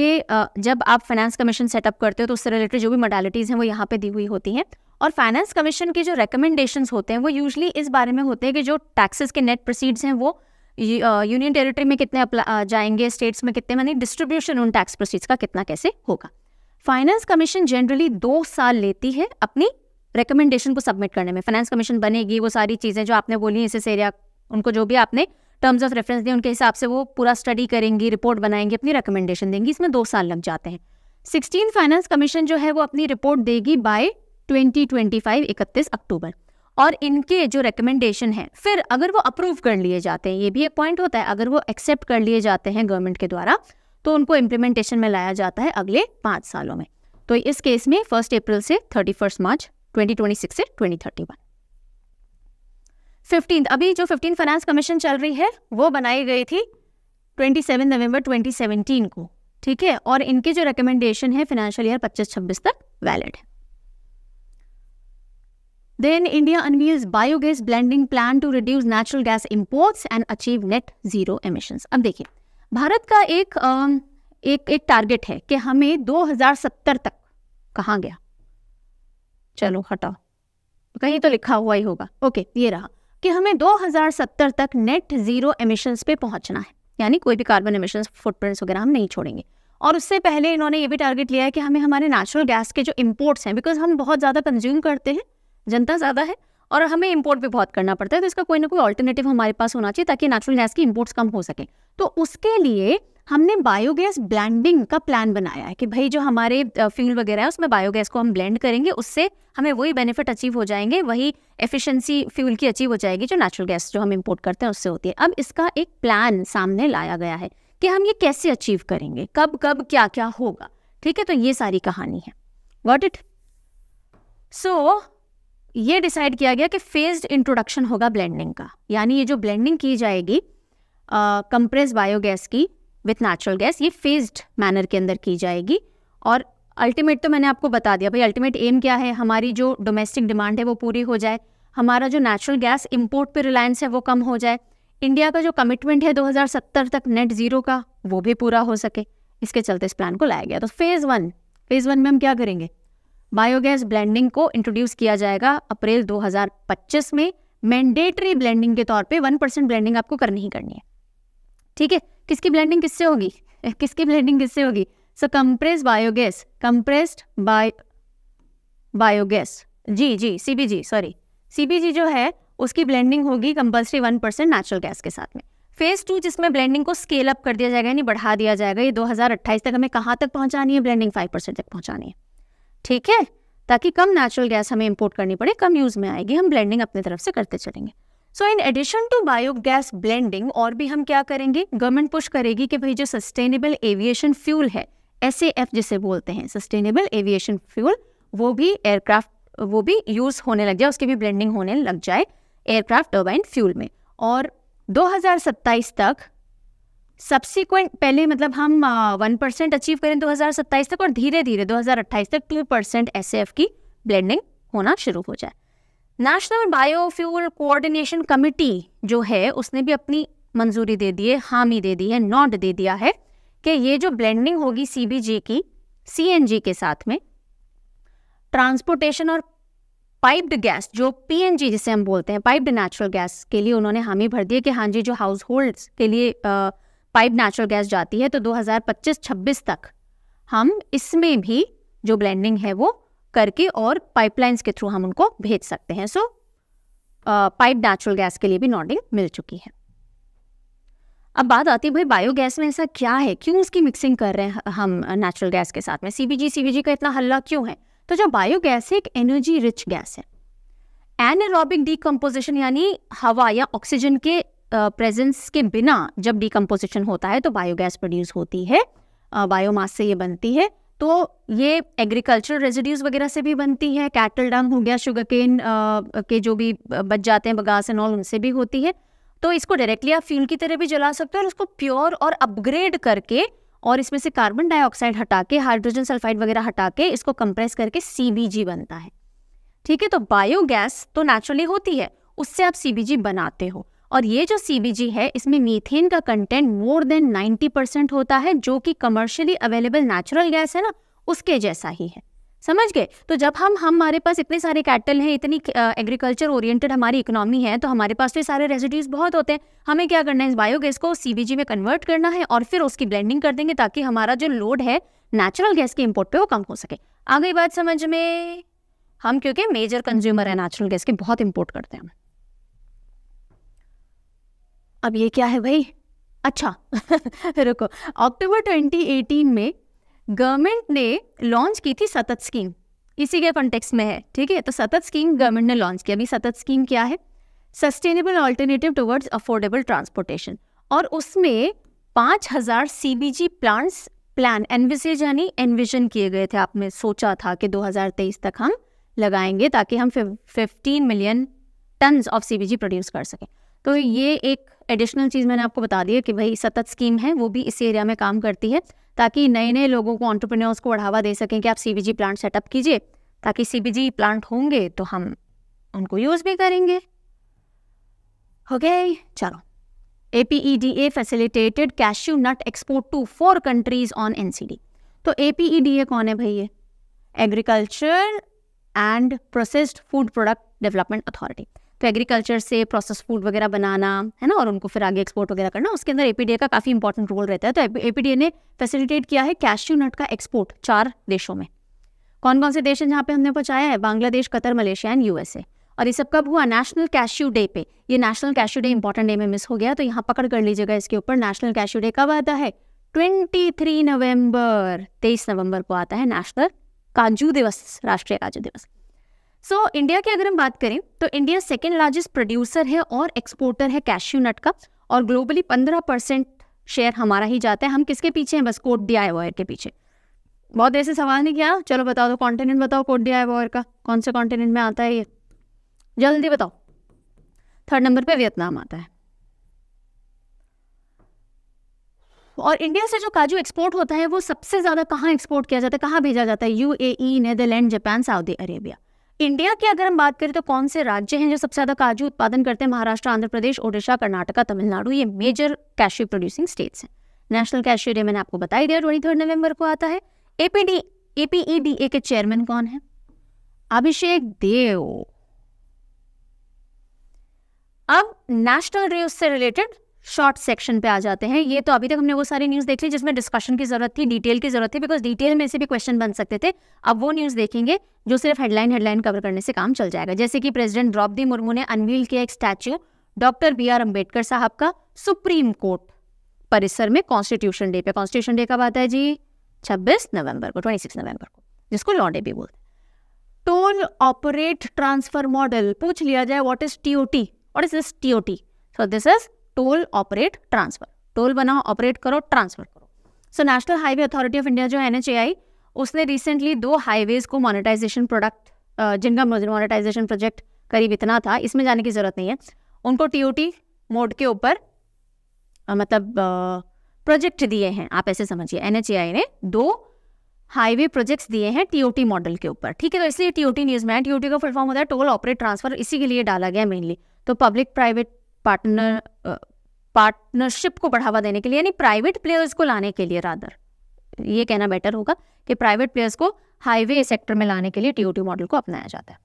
कि जब आप फाइनेंस कमीशन सेटअप करते हो तो उससे रिलेटेड जो भी मोडालिटीज़ हैं वो यहाँ पे दी हुई होती हैं और फाइनेंस कमीशन के जो रिकमेंडेशन होते हैं वो यूजली इस बारे में होते हैं कि जो टैक्सेस के नेट प्रोसीड्स हैं वो यूनियन टेरिटरी में कितने जाएंगे स्टेट्स में कितने मानी डिस्ट्रीब्यूशन उन टैक्स प्रोसीड्स का कितना कैसे होगा फाइनेंस कमीशन जनरली दो साल लेती है अपनी रिकमेंडेशन को सबमिट करने में फाइनेंस कमीशन बनेगी वो सारी चीज़ें जो आपने बोली इस एरिया उनको जो भी आपने टर्म्स ऑफ रेफरेंस दिए उनके हिसाब से वो पूरा स्टडी करेंगी रिपोर्ट बनाएंगी अपनी रिकमेंडेशन देंगी इसमें दो साल लग जाते हैं सिक्सटीन फाइनेंस कमीशन जो है वो अपनी रिपोर्ट देगी बाय ट्वेंटी ट्वेंटी फाइव इकतीस अक्टूबर और इनके जो रिकमेंडेशन है फिर अगर वो अप्रूव कर लिए जाते हैं ये भी एक पॉइंट होता है अगर वो एक्सेप्ट कर लिए जाते हैं गवर्नमेंट के द्वारा तो उनको इम्प्लीमेंटेशन में लाया जाता है अगले पाँच सालों में तो इस केस में फर्स्ट अप्रैल से thirty first March twenty twenty six से ट्वेंटी थर्टी वन फिफ्टीन अभी जो फिफ्टीन फाइनेंस कमीशन चल रही है वो बनाई गई थी twenty seven November twenty seventeen को ठीक है और इनके जो रिकमेंडेशन है फाइनेंशियल ईयर पच्चीस छब्बीस तक वैलिड है Then India unveils biogas blending plan to reduce natural gas imports and achieve net zero emissions. अब देखिए भारत का एक एक एक टारगेट है कि हमें 2070 तक कहा गया चलो हटाओ कहीं तो लिखा हुआ ही होगा ओके ये रहा कि हमें 2070 तक नेट जीरो एमिशंस पे पहुंचना है यानी कोई भी कार्बन एमिशंस फुटप्रिंट्स वगैरह हम नहीं छोड़ेंगे और उससे पहले इन्होंने ये भी टारगेट लिया है कि हमें हमारे नेचुरल गैस के जो इम्पोर्ट्स हैं बिकॉज हम बहुत ज़्यादा कंज्यूम करते हैं जनता ज़्यादा है और हमें इम्पोर्ट भी बहुत करना पड़ता है तो इसका कोई ना कोई ऑल्टरनेटिव हमारे पास होना चाहिए ताकि नेचुरल गैस की इम्पोर्ट्स कम हो सके तो उसके लिए हमने बायोगैस ब्लैंडिंग का प्लान बनाया है कि भाई जो हमारे फ्यूल वगैरह है उसमें बायोगैस को हम ब्लेंड करेंगे उससे हमें वही बेनिफिट अचीव हो जाएंगे वही एफिशिएंसी फ्यूल की अचीव हो जाएगी जो नेचुरल गैस जो हम इम्पोर्ट करते हैं उससे होती है अब इसका एक प्लान सामने लाया गया है कि हम ये कैसे अचीव करेंगे कब कब क्या क्या होगा ठीक है तो ये सारी कहानी है वॉट इट सो ये डिसाइड किया गया कि फेज्ड इंट्रोडक्शन होगा ब्लेंडिंग का यानी ये जो ब्लेंडिंग की जाएगी कंप्रेस बायोगैस की विथ नेचुरल गैस ये फेज्ड मैनर के अंदर की जाएगी और अल्टीमेट तो मैंने आपको बता दिया भाई अल्टीमेट एम क्या है हमारी जो डोमेस्टिक डिमांड है वो पूरी हो जाए हमारा जो नेचुरल गैस इम्पोर्ट पर रिलायंस है वो कम हो जाए इंडिया का जो कमिटमेंट है 2070 तक नेट ज़ीरो का वो भी पूरा हो सके इसके चलते इस प्लान को लाया गया तो फेज़ वन फेज़ वन में हम क्या करेंगे बायोगैस ब्लेंडिंग को इंट्रोड्यूस किया जाएगा अप्रैल 2025 में मैंडेटरी ब्लेंडिंग के तौर पे वन परसेंट ब्लेंडिंग आपको करनी ही करनी है ठीक है किसकी ब्लेंडिंग किससे होगी किसकी ब्लेंडिंग किससे होगी so compress biogas compressed bio biogas G G CBG sorry CBG जो है उसकी ब्लेंडिंग होगी compulsory one percent natural gas के साथ में फेज टू जिसमें ब्लेंडिंग को स्केल अप कर दिया जाएगा यानी बढ़ा दिया जाएगा ये 2028 तक हमें कहाँ तक पहुँचानी है ब्लेंडिंग 5 परसेंट तक पहुँचानी है ठीक है ताकि कम नेचुरल गैस हमें इंपोर्ट करनी पड़े कम यूज़ में आएगी हम ब्लेंडिंग अपनी तरफ से करते चलेंगे so in addition to biogas blending और भी हम क्या करेंगे गवर्नमेंट पुश करेगी कि भाई जो सस्टेनेबल एविएशन फ्यूल है एस जिसे बोलते हैं सस्टेनेबल एविएशन फ्यूल वो भी एयरक्राफ्ट वो भी यूज़ होने लग जाए उसकी भी ब्लेंडिंग होने लग जाए एयरक्राफ्ट टर्बाइन फ्यूल में और 2027 तक सब्सिक्वेंट पहले मतलब हम वन परसेंट अचीव करें 2027 तक और धीरे धीरे 2028 तक टू परसेंट एस की ब्लेंडिंग होना शुरू हो जाए नेशनल बायोफ्यूल कोऑर्डिनेशन कमिटी जो है उसने भी अपनी मंजूरी दे दी है हामी दे दी है नॉट दे दिया है कि ये जो ब्लेंडिंग होगी सी की सी के साथ में ट्रांसपोर्टेशन और पाइप्ड गैस जो पीएनजी जिसे हम बोलते हैं पाइप्ड नेचुरल गैस के लिए उन्होंने हामी भर दी है कि हाँ जी जो हाउस होल्ड्स के लिए आ, पाइप नेचुरल गैस जाती है तो 2025-26 तक हम इसमें भी जो ब्लेंडिंग है वो करके और पाइपलाइंस के थ्रू हम उनको भेज सकते हैं सो पाइप नेचुरल गैस के लिए भी नॉडिंग मिल चुकी है अब बात आती है भाई बायोगैस में ऐसा क्या है क्यों उसकी मिक्सिंग कर रहे हैं हम नेचुरल गैस के साथ में सीबीजी सीबीजी का इतना हल्ला क्यों है तो जो बायोगैस एक एनर्जी रिच गैस है एनरोबिक डिकम्पोजिशन यानी हवा या ऑक्सीजन के प्रेजेंस के बिना जब डिकम्पोजिशन होता है तो बायोगैस प्रोड्यूस होती है बायोमास से ये बनती है तो ये एग्रीकल्चरल रेजिड्यूज वगैरह से भी बनती है कैटल डंग हो गया शुगर केन के जो भी बच जाते हैं बगास एंड ऑल उनसे भी होती है तो इसको डायरेक्टली आप फ्यूल की तरह भी जला सकते हो और उसको प्योर और अपग्रेड करके और इसमें से कार्बन डाइऑक्साइड हटा के हाइड्रोजन सल्फाइड वगैरह हटा के इसको कंप्रेस करके सी बनता है ठीक है तो बायोगैस तो नेचुरली होती है उससे आप सी बनाते हो और ये जो सी है इसमें मीथेन का कंटेंट मोर देन 90 परसेंट होता है जो कि कमर्शियली अवेलेबल नेचुरल गैस है ना उसके जैसा ही है समझ गए तो जब हम हमारे पास इतने सारे कैटल हैं इतनी एग्रीकल्चर ओरिएंटेड हमारी इकोनॉमी है तो हमारे पास तो ये सारे रेजिड्यूज बहुत होते हैं हमें क्या करना है इस बायोगैस को सी में कन्वर्ट करना है और फिर उसकी ब्लेंडिंग कर देंगे ताकि हमारा जो लोड है नेचुरल गैस के इम्पोर्ट पर वो कम हो सके आ गई बात समझ में हम क्योंकि मेजर कंज्यूमर है नेचुरल गैस के बहुत इम्पोर्ट करते हैं हम अब ये क्या है भाई अच्छा रुको अक्टूबर 2018 में गवर्नमेंट ने लॉन्च की थी सतत स्कीम इसी के कॉन्टेक्स्ट में है ठीक है तो सतत स्कीम गवर्नमेंट ने लॉन्च की अभी सतत स्कीम क्या है sustainable alternative towards affordable transportation और उसमें पाँच हज़ार C B G plants plan envisages यानी एनविजन किए गए थे आपने सोचा था कि 2023 तक हम लगाएंगे ताकि हम 15 million tons of C B G produce कर सकें तो ये एक एडिशनल चीज़ मैंने आपको बता दी है कि भाई सतत स्कीम है वो भी इस एरिया में काम करती है ताकि नए नए लोगों को ऑन्टरप्रेन्योर्स को बढ़ावा दे सकें कि आप सी प्लांट सेटअप कीजिए ताकि सी प्लांट होंगे तो हम उनको यूज़ भी करेंगे ओके okay, चलो A P E D A facilitated cashew nut export to four countries on N C D तो ए पी ई डी ए कौन है भाई ये agriculture and processed food product development authority तो एग्रीकल्चर से प्रोसेस फूड वगैरह बनाना है ना और उनको फिर आगे एक्सपोर्ट वगैरह करना उसके अंदर एपीडीए का काफ़ी इंपॉर्टेंट रोल रहता है तो एपीडीए ने फैसिलिटेट किया है कैश्यू नट का एक्सपोर्ट चार देशों में कौन कौन से देश हैं जहाँ पे हमने पहुंचाया है Bangladesh Qatar Malaysia and USA और ये सब कब हुआ नेशनल कैश्यू डे पे ये national cashew day important day में मिस हो गया तो यहाँ पकड़ कर लीजिएगा इसके ऊपर नेशनल कैश्यू डे कब आता है ट्वेंटी थ्री नवम्बर तेईस नवंबर को आता है नेशनल काजू दिवस राष्ट्रीय काजू दिवस सो so, इंडिया की अगर हम बात करें तो इंडिया सेकेंड लार्जेस्ट प्रोड्यूसर है और एक्सपोर्टर है कैश्यू नट का और ग्लोबली पंद्रह परसेंट शेयर हमारा ही जाता है हम किसके पीछे हैं बस कोट डी आई के पीछे बहुत ऐसे सवाल नहीं किया चलो बताओ तो कॉन्टिनेंट बताओ कोट डी आई का कौन से कॉन्टिनेंट में आता है ये जल्दी बताओ थर्ड नंबर पे वियतनाम आता है और इंडिया से जो काजू एक्सपोर्ट होता है वो सबसे ज़्यादा कहाँ एक्सपोर्ट किया जाता है कहाँ भेजा जाता है UAE Netherlands Japan Saudi Arabia India की अगर हम बात करें तो कौन से राज्य हैं जो सबसे ज़्यादा काजू उत्पादन करते हैं महाराष्ट्र आंध्र प्रदेश ओडिशा कर्नाटका तमिलनाडु ये मेजर कैश्यू प्रोड्यूसिंग स्टेट्स हैं नेशनल कैश्यू डे मैंने आपको बताई दिया ट्वेंटी थर्ड नवंबर को आता है एपीडी एपीईडीए e के चेयरमैन कौन है अभिषेक देव अब नेशनल डे उससे रिलेटेड शॉर्ट सेक्शन पे आ जाते हैं ये तो अभी तक हमने वो सारी न्यूज़ देख ली जिसमें डिस्कशन की ज़रूरत थी डिटेल की ज़रूरत थी बिकॉज डिटेल में से भी क्वेश्चन बन सकते थे अब वो न्यूज़ देखेंगे जो सिर्फ हेडलाइन हेडलाइन कवर करने से काम चल जाएगा जैसे कि प्रेसिडेंट द्रौपदी मुर्मू ने अनवील किया एक statue doctor B R Ambedkar साहब का सुप्रीम कोर्ट परिसर में कॉन्स्टिट्यूशन डे पे कॉन्स्टिट्यूशन डे कब आता है जी छब्बीस नवंबर को ट्वेंटी सिक्स नवंबर को जिसको लॉ डे भी बोलते हैं टोल ऑपरेट ट्रांसफर मॉडल पूछ लिया जाए what is T what is this T so this is toll operate transfer toll बनाओ ऑपरेट करो ट्रांसफर करो so national highway authority of India जो एन उसने रिसेंटली दो हाईवेज को मोनिटाइजेशन प्रोडक्ट जिनका मोनिटाइजेशन प्रोजेक्ट करीब इतना था इसमें जाने की जरूरत नहीं है उनको टीओटी मोड के ऊपर मतलब प्रोजेक्ट दिए हैं आप ऐसे समझिए एन ने दो हाईवे प्रोजेक्ट्स दिए हैं टीओटी मॉडल के ऊपर ठीक है तो इसलिए टीओटी न्यूज़ में टीओटी का फुल फॉर्म होता है टोल ऑपरेट ट्रांसफर इसी के लिए डाला गया मेनली तो public private partner partnership uh, को बढ़ावा देने के लिए यानी प्राइवेट प्लेयर्स को लाने के लिए रादर ये कहना बेटर होगा कि प्राइवेट प्लेयर्स को हाईवे सेक्टर में लाने के लिए टीओटी मॉडल को अपनाया जाता है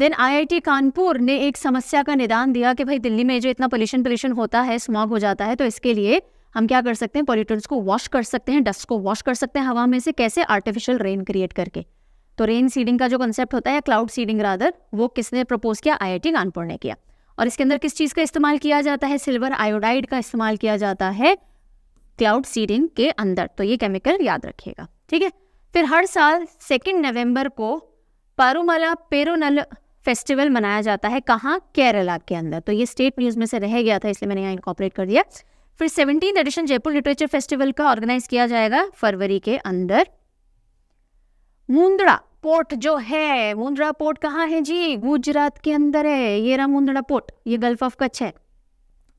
देन आईआईटी कानपुर ने एक समस्या का निदान दिया कि भाई दिल्ली में जो इतना पोल्यूशन पोल्यूशन होता है स्मॉग हो जाता है तो इसके लिए हम क्या कर सकते हैं पोल्यूटर्स को वॉश कर सकते हैं डस्ट को वॉश कर सकते हैं हवा में से कैसे आर्टिफिशियल रेन क्रिएट करके तो रेन सीडिंग का जो कंसेप्ट होता है क्लाउड सीडिंग रादर वो किसने प्रपोज किया आईआईटी कानपुर ने किया और इसके अंदर किस चीज़ का इस्तेमाल किया जाता है सिल्वर आयोडाइड का इस्तेमाल किया जाता है क्लाउड सीडिंग के अंदर तो ये केमिकल याद रखिएगा ठीक है फिर हर साल सेकेंड नवंबर को पारूमाला पेरोनल फेस्टिवल मनाया जाता है कहाँ केरला के अंदर तो ये स्टेट न्यूज़ में से रह गया था इसलिए मैंने यहाँ इनकॉपरेट कर दिया फिर seventeen edition Jaipur literature festival का ऑर्गेनाइज किया जाएगा फरवरी के अंदर मुंदड़ा पोर्ट जो है मुंद्रा पोर्ट कहाँ है जी गुजरात के अंदर है ये रहा मुंद्रा पोर्ट ये गल्फ ऑफ कच्छ है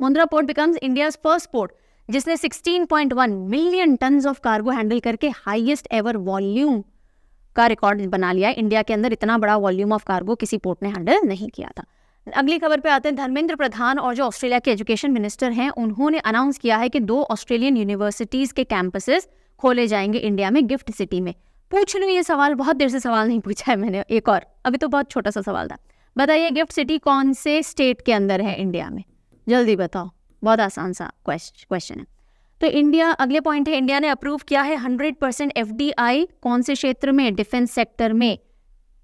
Mundra port becomes India first port जिसने 16.1 million ton of cargo handle करके हाईएस्ट एवर वॉल्यूम का रिकॉर्ड बना लिया इंडिया के अंदर इतना बड़ा वॉल्यूम ऑफ कार्गो किसी पोर्ट ने हैंडल नहीं किया था अगली खबर पे आते हैं धर्मेंद्र प्रधान और जो ऑस्ट्रेलिया के एजुकेशन मिनिस्टर हैं उन्होंने अनाउंस किया है कि दो ऑस्ट्रेलियन यूनिवर्सिटीज़ के कैंपसेस खोले जाएंगे इंडिया में गिफ्ट सिटी में पूछ लूँ ये सवाल बहुत देर से सवाल नहीं पूछा है मैंने एक और अभी तो बहुत छोटा सा सवाल था बताइए गिफ्ट सिटी कौन से स्टेट के अंदर है इंडिया में जल्दी बताओ बहुत आसान सा क्वेश्चन है तो इंडिया अगले पॉइंट है इंडिया ने अप्रूव किया है हंड्रेड परसेंट एफ कौन से क्षेत्र में डिफेंस सेक्टर में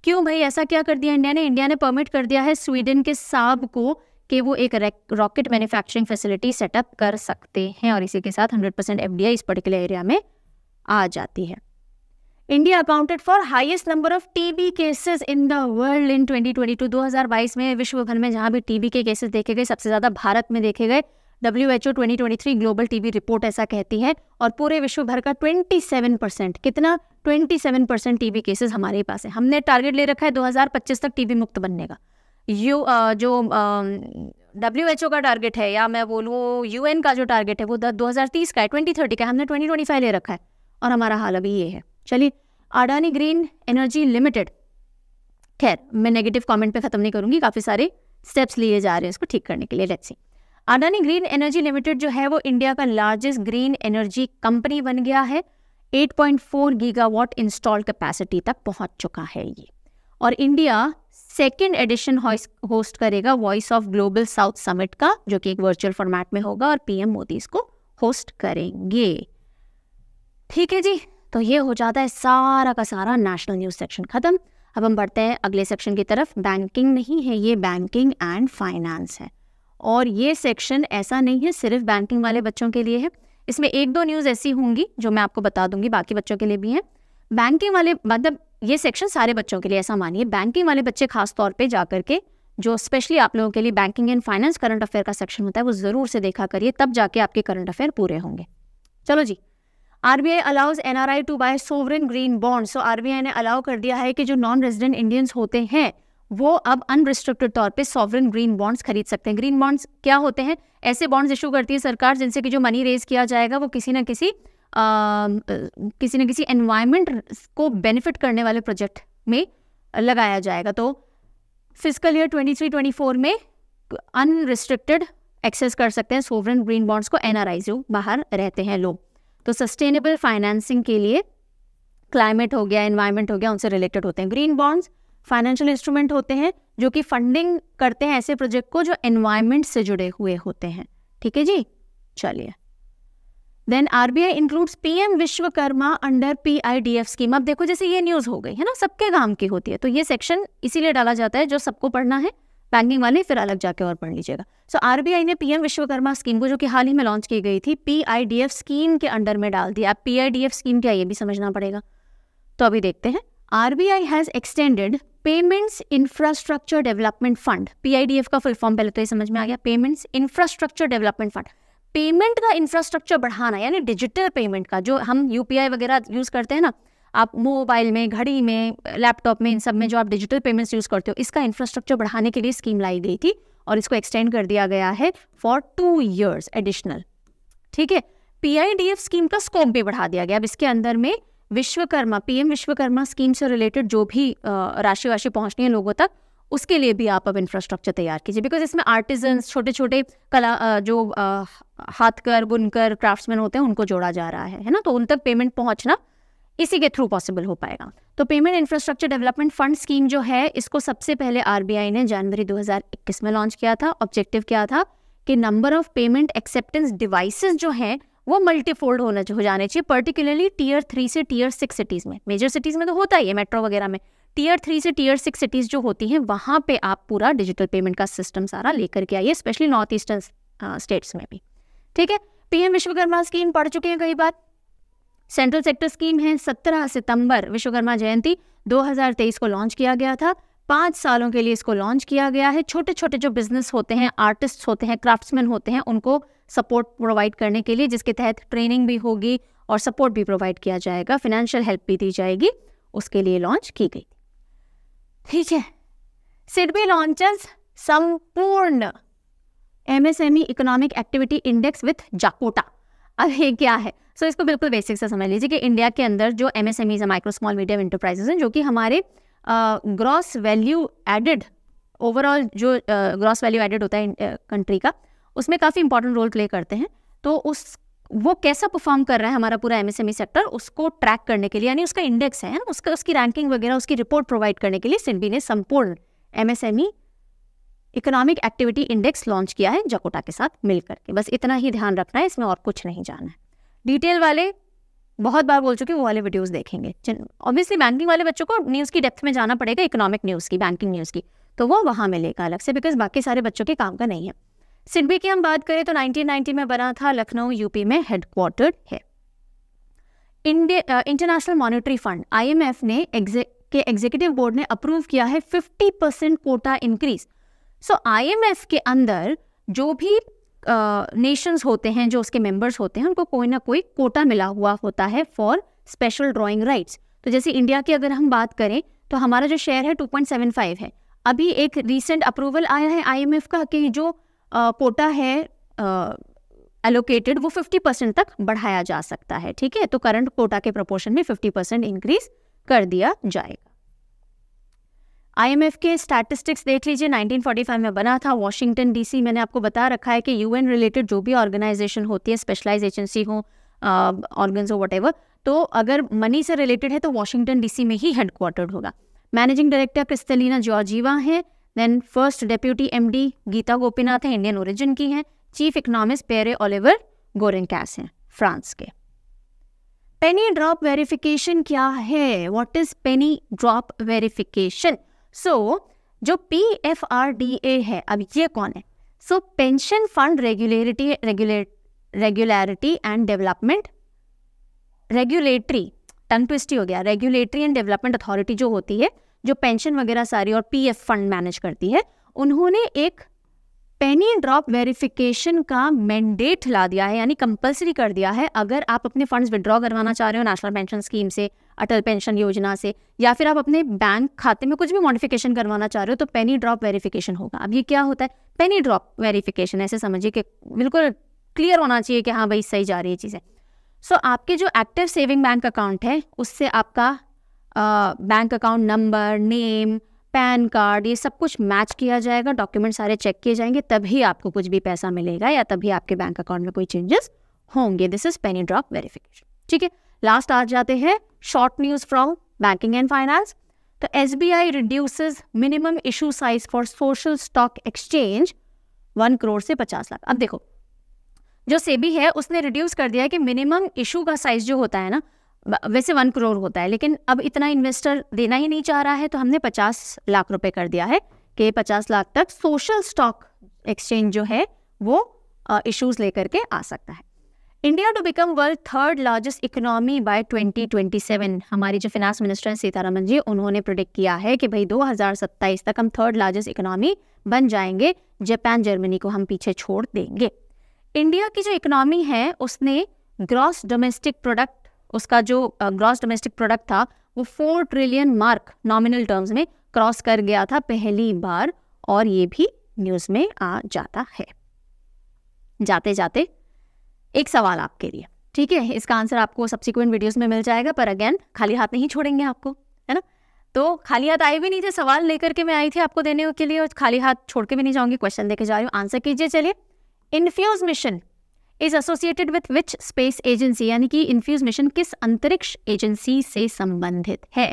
क्यों भाई ऐसा क्या कर दिया इंडिया ने इंडिया ने परमिट कर दिया है स्वीडन के साब को कि वो एक रॉकेट मैन्युफैक्चरिंग फैसिलिटी सेटअप कर सकते हैं और इसी के साथ हंड्रेड परसेंट एफ इस पर्टिकुलर एरिया में आ जाती है India accounted for highest number of TB cases in the world in 2022 2022 में विश्व भर में जहां भी टीबी के केसेस देखे गए सबसे ज़्यादा भारत में देखे गए W H O twenty twenty three global TB report ऐसा कहती है और पूरे विश्व भर का ट्वेंटी सेवन परसेंट कितना twenty seven percent TB cases हमारे पास है हमने टारगेट ले रखा है दो हज़ार पच्चीस तक टीबी मुक्त बनने का यू जो डब्ल्यू एच ओ का टारगेट है या मैं बोलूँ यू एन का जो टारगेट है वो दो हज़ार तीस का है ट्वेंटी थर्टी का हमने ट्वेंटी ट्वेंटी फाइव ले रखा है और हमारा हाल अभी ये है चलिए अडानी ग्रीन एनर्जी लिमिटेड खैर मैं नेगेटिव कमेंट पे ख़त्म नहीं करूँगी काफ़ी सारे स्टेप्स लिए जा रहे हैं इसको ठीक करने के लिए let's see Adani green energy limited जो है वो इंडिया का लार्जेस्ट ग्रीन एनर्जी कंपनी बन गया है 8.4 गीगावाट इंस्टॉल कैपेसिटी तक पहुंच चुका है ये और इंडिया सेकेंड एडिशन होस्ट करेगा voice of global south summit का जो कि एक वर्चुअल फॉर्मेट में होगा और पीएम मोदी इसको होस्ट करेंगे ठीक है जी तो ये हो जाता है सारा का सारा नेशनल न्यूज़ सेक्शन ख़त्म अब हम बढ़ते हैं अगले सेक्शन की तरफ बैंकिंग नहीं है ये बैंकिंग एंड फाइनेंस है और ये सेक्शन ऐसा नहीं है सिर्फ बैंकिंग वाले बच्चों के लिए है इसमें एक दो न्यूज़ ऐसी होंगी जो मैं आपको बता दूंगी बाकी बच्चों के लिए भी हैं बैंकिंग वाले मतलब ये सेक्शन सारे बच्चों के लिए ऐसा मानिए बैंकिंग वाले बच्चे खास तौर पे जा करके जो स्पेशली आप लोगों के लिए banking and finance current affair का सेक्शन होता है वो ज़रूर से देखा करिए तब जाके आपके करंट अफेयर पूरे होंगे चलो जी RBI allows NRI to buy sovereign green bond so RBI ने अलाउ कर दिया है कि जो नॉन रेजिडेंट इंडियंस होते हैं वो अब अनरिस्ट्रिक्टेड तौर पे सॉवरन ग्रीन बॉन्ड्स खरीद सकते हैं ग्रीन बॉन्ड्स क्या होते हैं ऐसे बॉन्ड्स इशू करती है सरकार जिनसे कि जो मनी रेज किया जाएगा वो किसी न किसी आ, किसी न किसी एनवायरमेंट को बेनिफिट करने वाले प्रोजेक्ट में लगाया जाएगा तो physical year twenty three twenty four में अनरिस्ट्रिक्टेड एक्सेस कर सकते हैं सोवरन ग्रीन बॉन्ड्स को एनआरआई जो बाहर रहते हैं लोग तो सस्टेनेबल फाइनेंसिंग के लिए क्लाइमेट हो गया इन्वायरमेंट हो गया उनसे रिलेटेड होते हैं ग्रीन बॉन्ड्स फाइनेंशियल इंस्ट्रूमेंट होते हैं जो कि फंडिंग करते हैं ऐसे प्रोजेक्ट को जो एनवायरमेंट से जुड़े हुए होते हैं ठीक है जी चलिए then R B I includes P M Vishwakarma under P I D F scheme अब देखो जैसे ये न्यूज़ हो गई है ना सबके काम की होती है तो ये सेक्शन इसीलिए डाला जाता है जो सबको पढ़ना है बैंकिंग वाले फिर अलग जाके और पढ़ लीजिएगा सो आर ने पीएम विश्वकर्मा स्कीम को जो कि हाल ही में लॉन्च की गई थी पी स्कीम के अंडर में डाल दिया पी पीआईडीएफ स्कीम क्या ये भी समझना पड़ेगा तो अभी देखते हैं RBI has extended payments infrastructure development fund PIDF का फुल फॉर्म पहले तो ये समझ में आ गया payments infrastructure development fund payment का इंफ्रास्ट्रक्चर बढ़ाना यानी डिजिटल पेमेंट का जो हम यूपीआई वगैरह यूज़ करते हैं ना आप मोबाइल में घड़ी में लैपटॉप में इन सब में जो आप डिजिटल पेमेंट्स यूज़ करते हो इसका इंफ्रास्ट्रक्चर बढ़ाने के लिए स्कीम लाई गई थी और इसको एक्सटेंड कर दिया गया है फॉर टू ईयर्स एडिशनल ठीक है पीआईडीएफ स्कीम का स्कोप भी बढ़ा दिया गया अब इसके अंदर में विश्वकर्मा पीएम विश्वकर्मा स्कीम से रिलेटेड जो भी राशि वाशि पहुंचनी है लोगों तक उसके लिए भी आप अब इंफ्रास्ट्रक्चर तैयार कीजिए बिकॉज इसमें आर्टिजन छोटे छोटे कला जो हाथकर बुनकर क्राफ्ट्समैन होते हैं उनको जोड़ा जा रहा है है ना तो उन तक पेमेंट पहुंचना इसी के थ्रू पॉसिबल हो पाएगा तो payment infrastructure development fund scheme जो है इसको सबसे पहले आर ने जनवरी 2021 में लॉन्च किया था ऑब्जेक्टिव क्या था कि number of payment acceptance devices जो है वो मल्टीफोल्ड होना हो जाने चाहिए पर्टिकुलरली टीयर थ्री से टीयर सिक्स सिटीज़ में मेजर सिटीज़ में तो होता ही है मेट्रो वगैरह में टीयर थ्री से टीयर सिक्स सिटीज़ जो होती हैं वहां पे आप पूरा डिजिटल पेमेंट का सिस्टम सारा लेकर के आइए स्पेशली नॉर्थ ईस्टर्न स्टेट्स में भी ठीक है पीएम विश्वकर्मा स्कीम पढ़ चुके हैं कई बार सेंट्रल सेक्टर स्कीम है 17 सितंबर विश्वकर्मा जयंती 2023 को लॉन्च किया गया था पाँच सालों के लिए इसको लॉन्च किया गया है छोटे छोटे जो बिजनेस होते हैं आर्टिस्ट होते हैं क्राफ्ट्समैन होते हैं उनको सपोर्ट प्रोवाइड करने के लिए जिसके तहत ट्रेनिंग भी होगी और सपोर्ट भी प्रोवाइड किया जाएगा फिनेंशियल हेल्प भी दी जाएगी उसके लिए लॉन्च की गई ठीक है SIDBI launches Sampoorna MSME economic activity index with Jocata अब ये क्या है सो so, इसको बिल्कुल बेसिक से समझ लीजिए कि इंडिया के अंदर जो M S M Es micro small medium enterprises हैं जो कि हमारे ग्रॉस वैल्यू एडेड ओवरऑल जो ग्रॉस वैल्यू एडेड होता है कंट्री uh, का उसमें काफ़ी इंपॉर्टेंट रोल प्ले करते हैं तो उस वो कैसा परफॉर्म कर रहा है हमारा पूरा M M S E sector उसको ट्रैक करने के लिए यानी उसका इंडेक्स है ना उसका उसकी रैंकिंग वगैरह उसकी रिपोर्ट प्रोवाइड करने के लिए सिडबी ने Sampoorna MSME economic activity index launch किया है जकोटा के साथ मिलकर के बस इतना ही ध्यान रखना है इसमें और कुछ नहीं जाना है डिटेल वाले बहुत बार बोल चुके वो वाले वीडियोस देखेंगे ऑब्वियसली बैंकिंग वाले बच्चों को न्यूज़ की डेप्थ में जाना पड़ेगा इकोनॉमिक न्यूज़ की बैंकिंग न्यूज़ की तो वो वहाँ मिलेगा अलग से बिकॉज बाकी सारे बच्चों के काम का नहीं है सिडबी की हम बात करें तो 1990 में बना था लखनऊ यूपी में हेडक्वार्टर है इंटरनेशनल मॉनिटरी फंड आई ने एग्जे, के एग्जीक्यूटिव बोर्ड ने अप्रूव किया है fifty percent quota increase so F के अंदर जो भी नेशंस uh, होते हैं जो उसके मेंबर्स होते हैं उनको कोई ना कोई कोटा मिला हुआ होता है फॉर स्पेशल ड्राइंग राइट्स तो जैसे इंडिया की अगर हम बात करें तो हमारा जो शेयर है 2.75 है अभी एक रिसेंट अप्रूवल आया है आईएमएफ का कि जो कोटा uh, है एलोकेटेड uh, वो 50 परसेंट तक बढ़ाया जा सकता है ठीक है तो करंट कोटा के प्रपोर्शन में 50 परसेंट इंक्रीज कर दिया जाएगा आईएमएफ के स्टैटिस्टिक्स देख लीजिए 1945 में बना था वॉशिंगटन डीसी मैंने आपको बता रखा है कि यूएन रिलेटेड जो भी ऑर्गेनाइजेशन होती है स्पेशलाइज एजेंसी हो ऑर्गन्स हो वट तो अगर मनी से रिलेटेड है तो वॉशिंगटन डीसी में ही हेडक्वार्टर्ड होगा मैनेजिंग डायरेक्टर क्रिस्टलिना जॉर्जीवा है then first deputy MD Gita Gopinath है इंडियन ओरिजिन की है chief economist Pierre Olivier Gourinchas हैं फ्रांस के पेनी ड्रॉप वेरिफिकेशन क्या है what is penny drop verification so जो P F R D A है अब ये कौन है so pension fund regularity regularity and development regulatory tongue twisty हो गया रेगुलेटरी एंड डेवलपमेंट अथॉरिटी जो होती है जो पेंशन वगैरह सारी और पीएफ फंड मैनेज करती है उन्होंने एक पेनी ड्रॉप वेरिफिकेशन का मैंडेट ला दिया है यानी कंपलसरी कर दिया है अगर आप अपने फंड्स विड्रॉ करवाना चाह रहे हो नेशनल पेंशन स्कीम से अटल पेंशन योजना से या फिर आप अपने बैंक खाते में कुछ भी मॉडिफिकेशन करवाना चाह रहे हो तो पेनी ड्रॉप वेरिफिकेशन होगा अब ये क्या होता है पेनी ड्रॉप वेरिफिकेशन ऐसे समझिए कि बिल्कुल क्लियर होना चाहिए कि हाँ भाई सही जा रही है चीज़ें सो so, आपके जो एक्टिव सेविंग बैंक अकाउंट है उससे आपका bank account number name PAN card ये सब कुछ मैच किया जाएगा डॉक्यूमेंट सारे चेक किए जाएंगे तभी आपको कुछ भी पैसा मिलेगा या तभी आपके बैंक अकाउंट में कोई चेंजेस होंगे this is penny drop verification ठीक है लास्ट आ जाते हैं short news from banking and finance तो S B I reduce minimum issue size for social stock exchange one crore से पचास लाख अब देखो जो सेबी है उसने रिड्यूस कर दिया कि मिनिमम इशू का साइज जो होता है ना वैसे वन करोड़ होता है लेकिन अब इतना इन्वेस्टर देना ही नहीं चाह रहा है तो हमने पचास लाख रुपए कर दिया है कि पचास लाख तक सोशल स्टॉक एक्सचेंज जो है वो इश्यूज लेकर के आ सकता है India to become world third largest economy by 2027 हमारी जो फिनांस मिनिस्टर हैं सीतारामन जी उन्होंने प्रोडिक्ट किया है कि भाई 2027 तक हम थर्ड लार्जेस्ट इकोनॉमी बन जाएंगे जापान जर्मनी को हम पीछे छोड़ देंगे इंडिया की जो इकोनॉमी है उसने ग्रॉस डोमेस्टिक प्रोडक्ट उसका जो ग्रॉस डोमेस्टिक प्रोडक्ट था वो four trillion mark nominal terms में क्रॉस कर गया था पहली बार और ये भी न्यूज़ में आ जाता है जाते जाते एक सवाल आपके लिए ठीक है इसका आंसर आपको सब्सिक्वेंट वीडियोस में मिल जाएगा पर अगेन खाली हाथ नहीं छोड़ेंगे आपको है ना तो खाली हाथ आए भी नहीं थे सवाल लेकर के मैं आई थी आपको देने के लिए और खाली हाथ छोड़ के भी नहीं जाऊंगी क्वेश्चन देके जा रही हूँ आंसर कीजिए चलिए INFUSE mission is associated with which space agency यानी कि इन्फ्यूज मिशन किस अंतरिक्ष एजेंसी से संबंधित है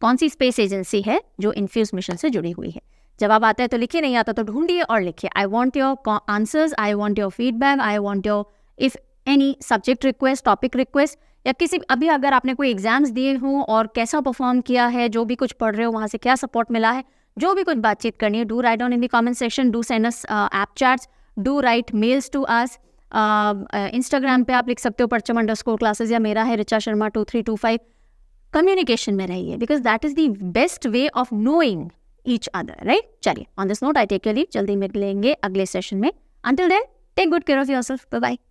कौन सी स्पेस एजेंसी है जो इन्फ्यूज मिशन से जुड़ी हुई है जवाब आता है तो लिखिए नहीं आता तो ढूंढिए और लिखिए I want your answers I want your feedback I want your if any subject request topic request या किसी अभी अगर आपने कोई एग्जाम्स दिए हों और कैसा परफॉर्म किया है जो भी कुछ पढ़ रहे हो वहाँ से क्या सपोर्ट मिला है जो भी कुछ बातचीत करनी है do write on in the comment section do send S app charge do write mails to us Instagram um, uh, पे आप लिख सकते हो परचम अंडर स्कोर क्लासेज या मेरा है Richa Sharma two three two five communication में रहिए because that is the best way of knowing each other right चलिए on this note I take leave जल्दी मिलेंगे अगले सेशन में until then take good care of your self bye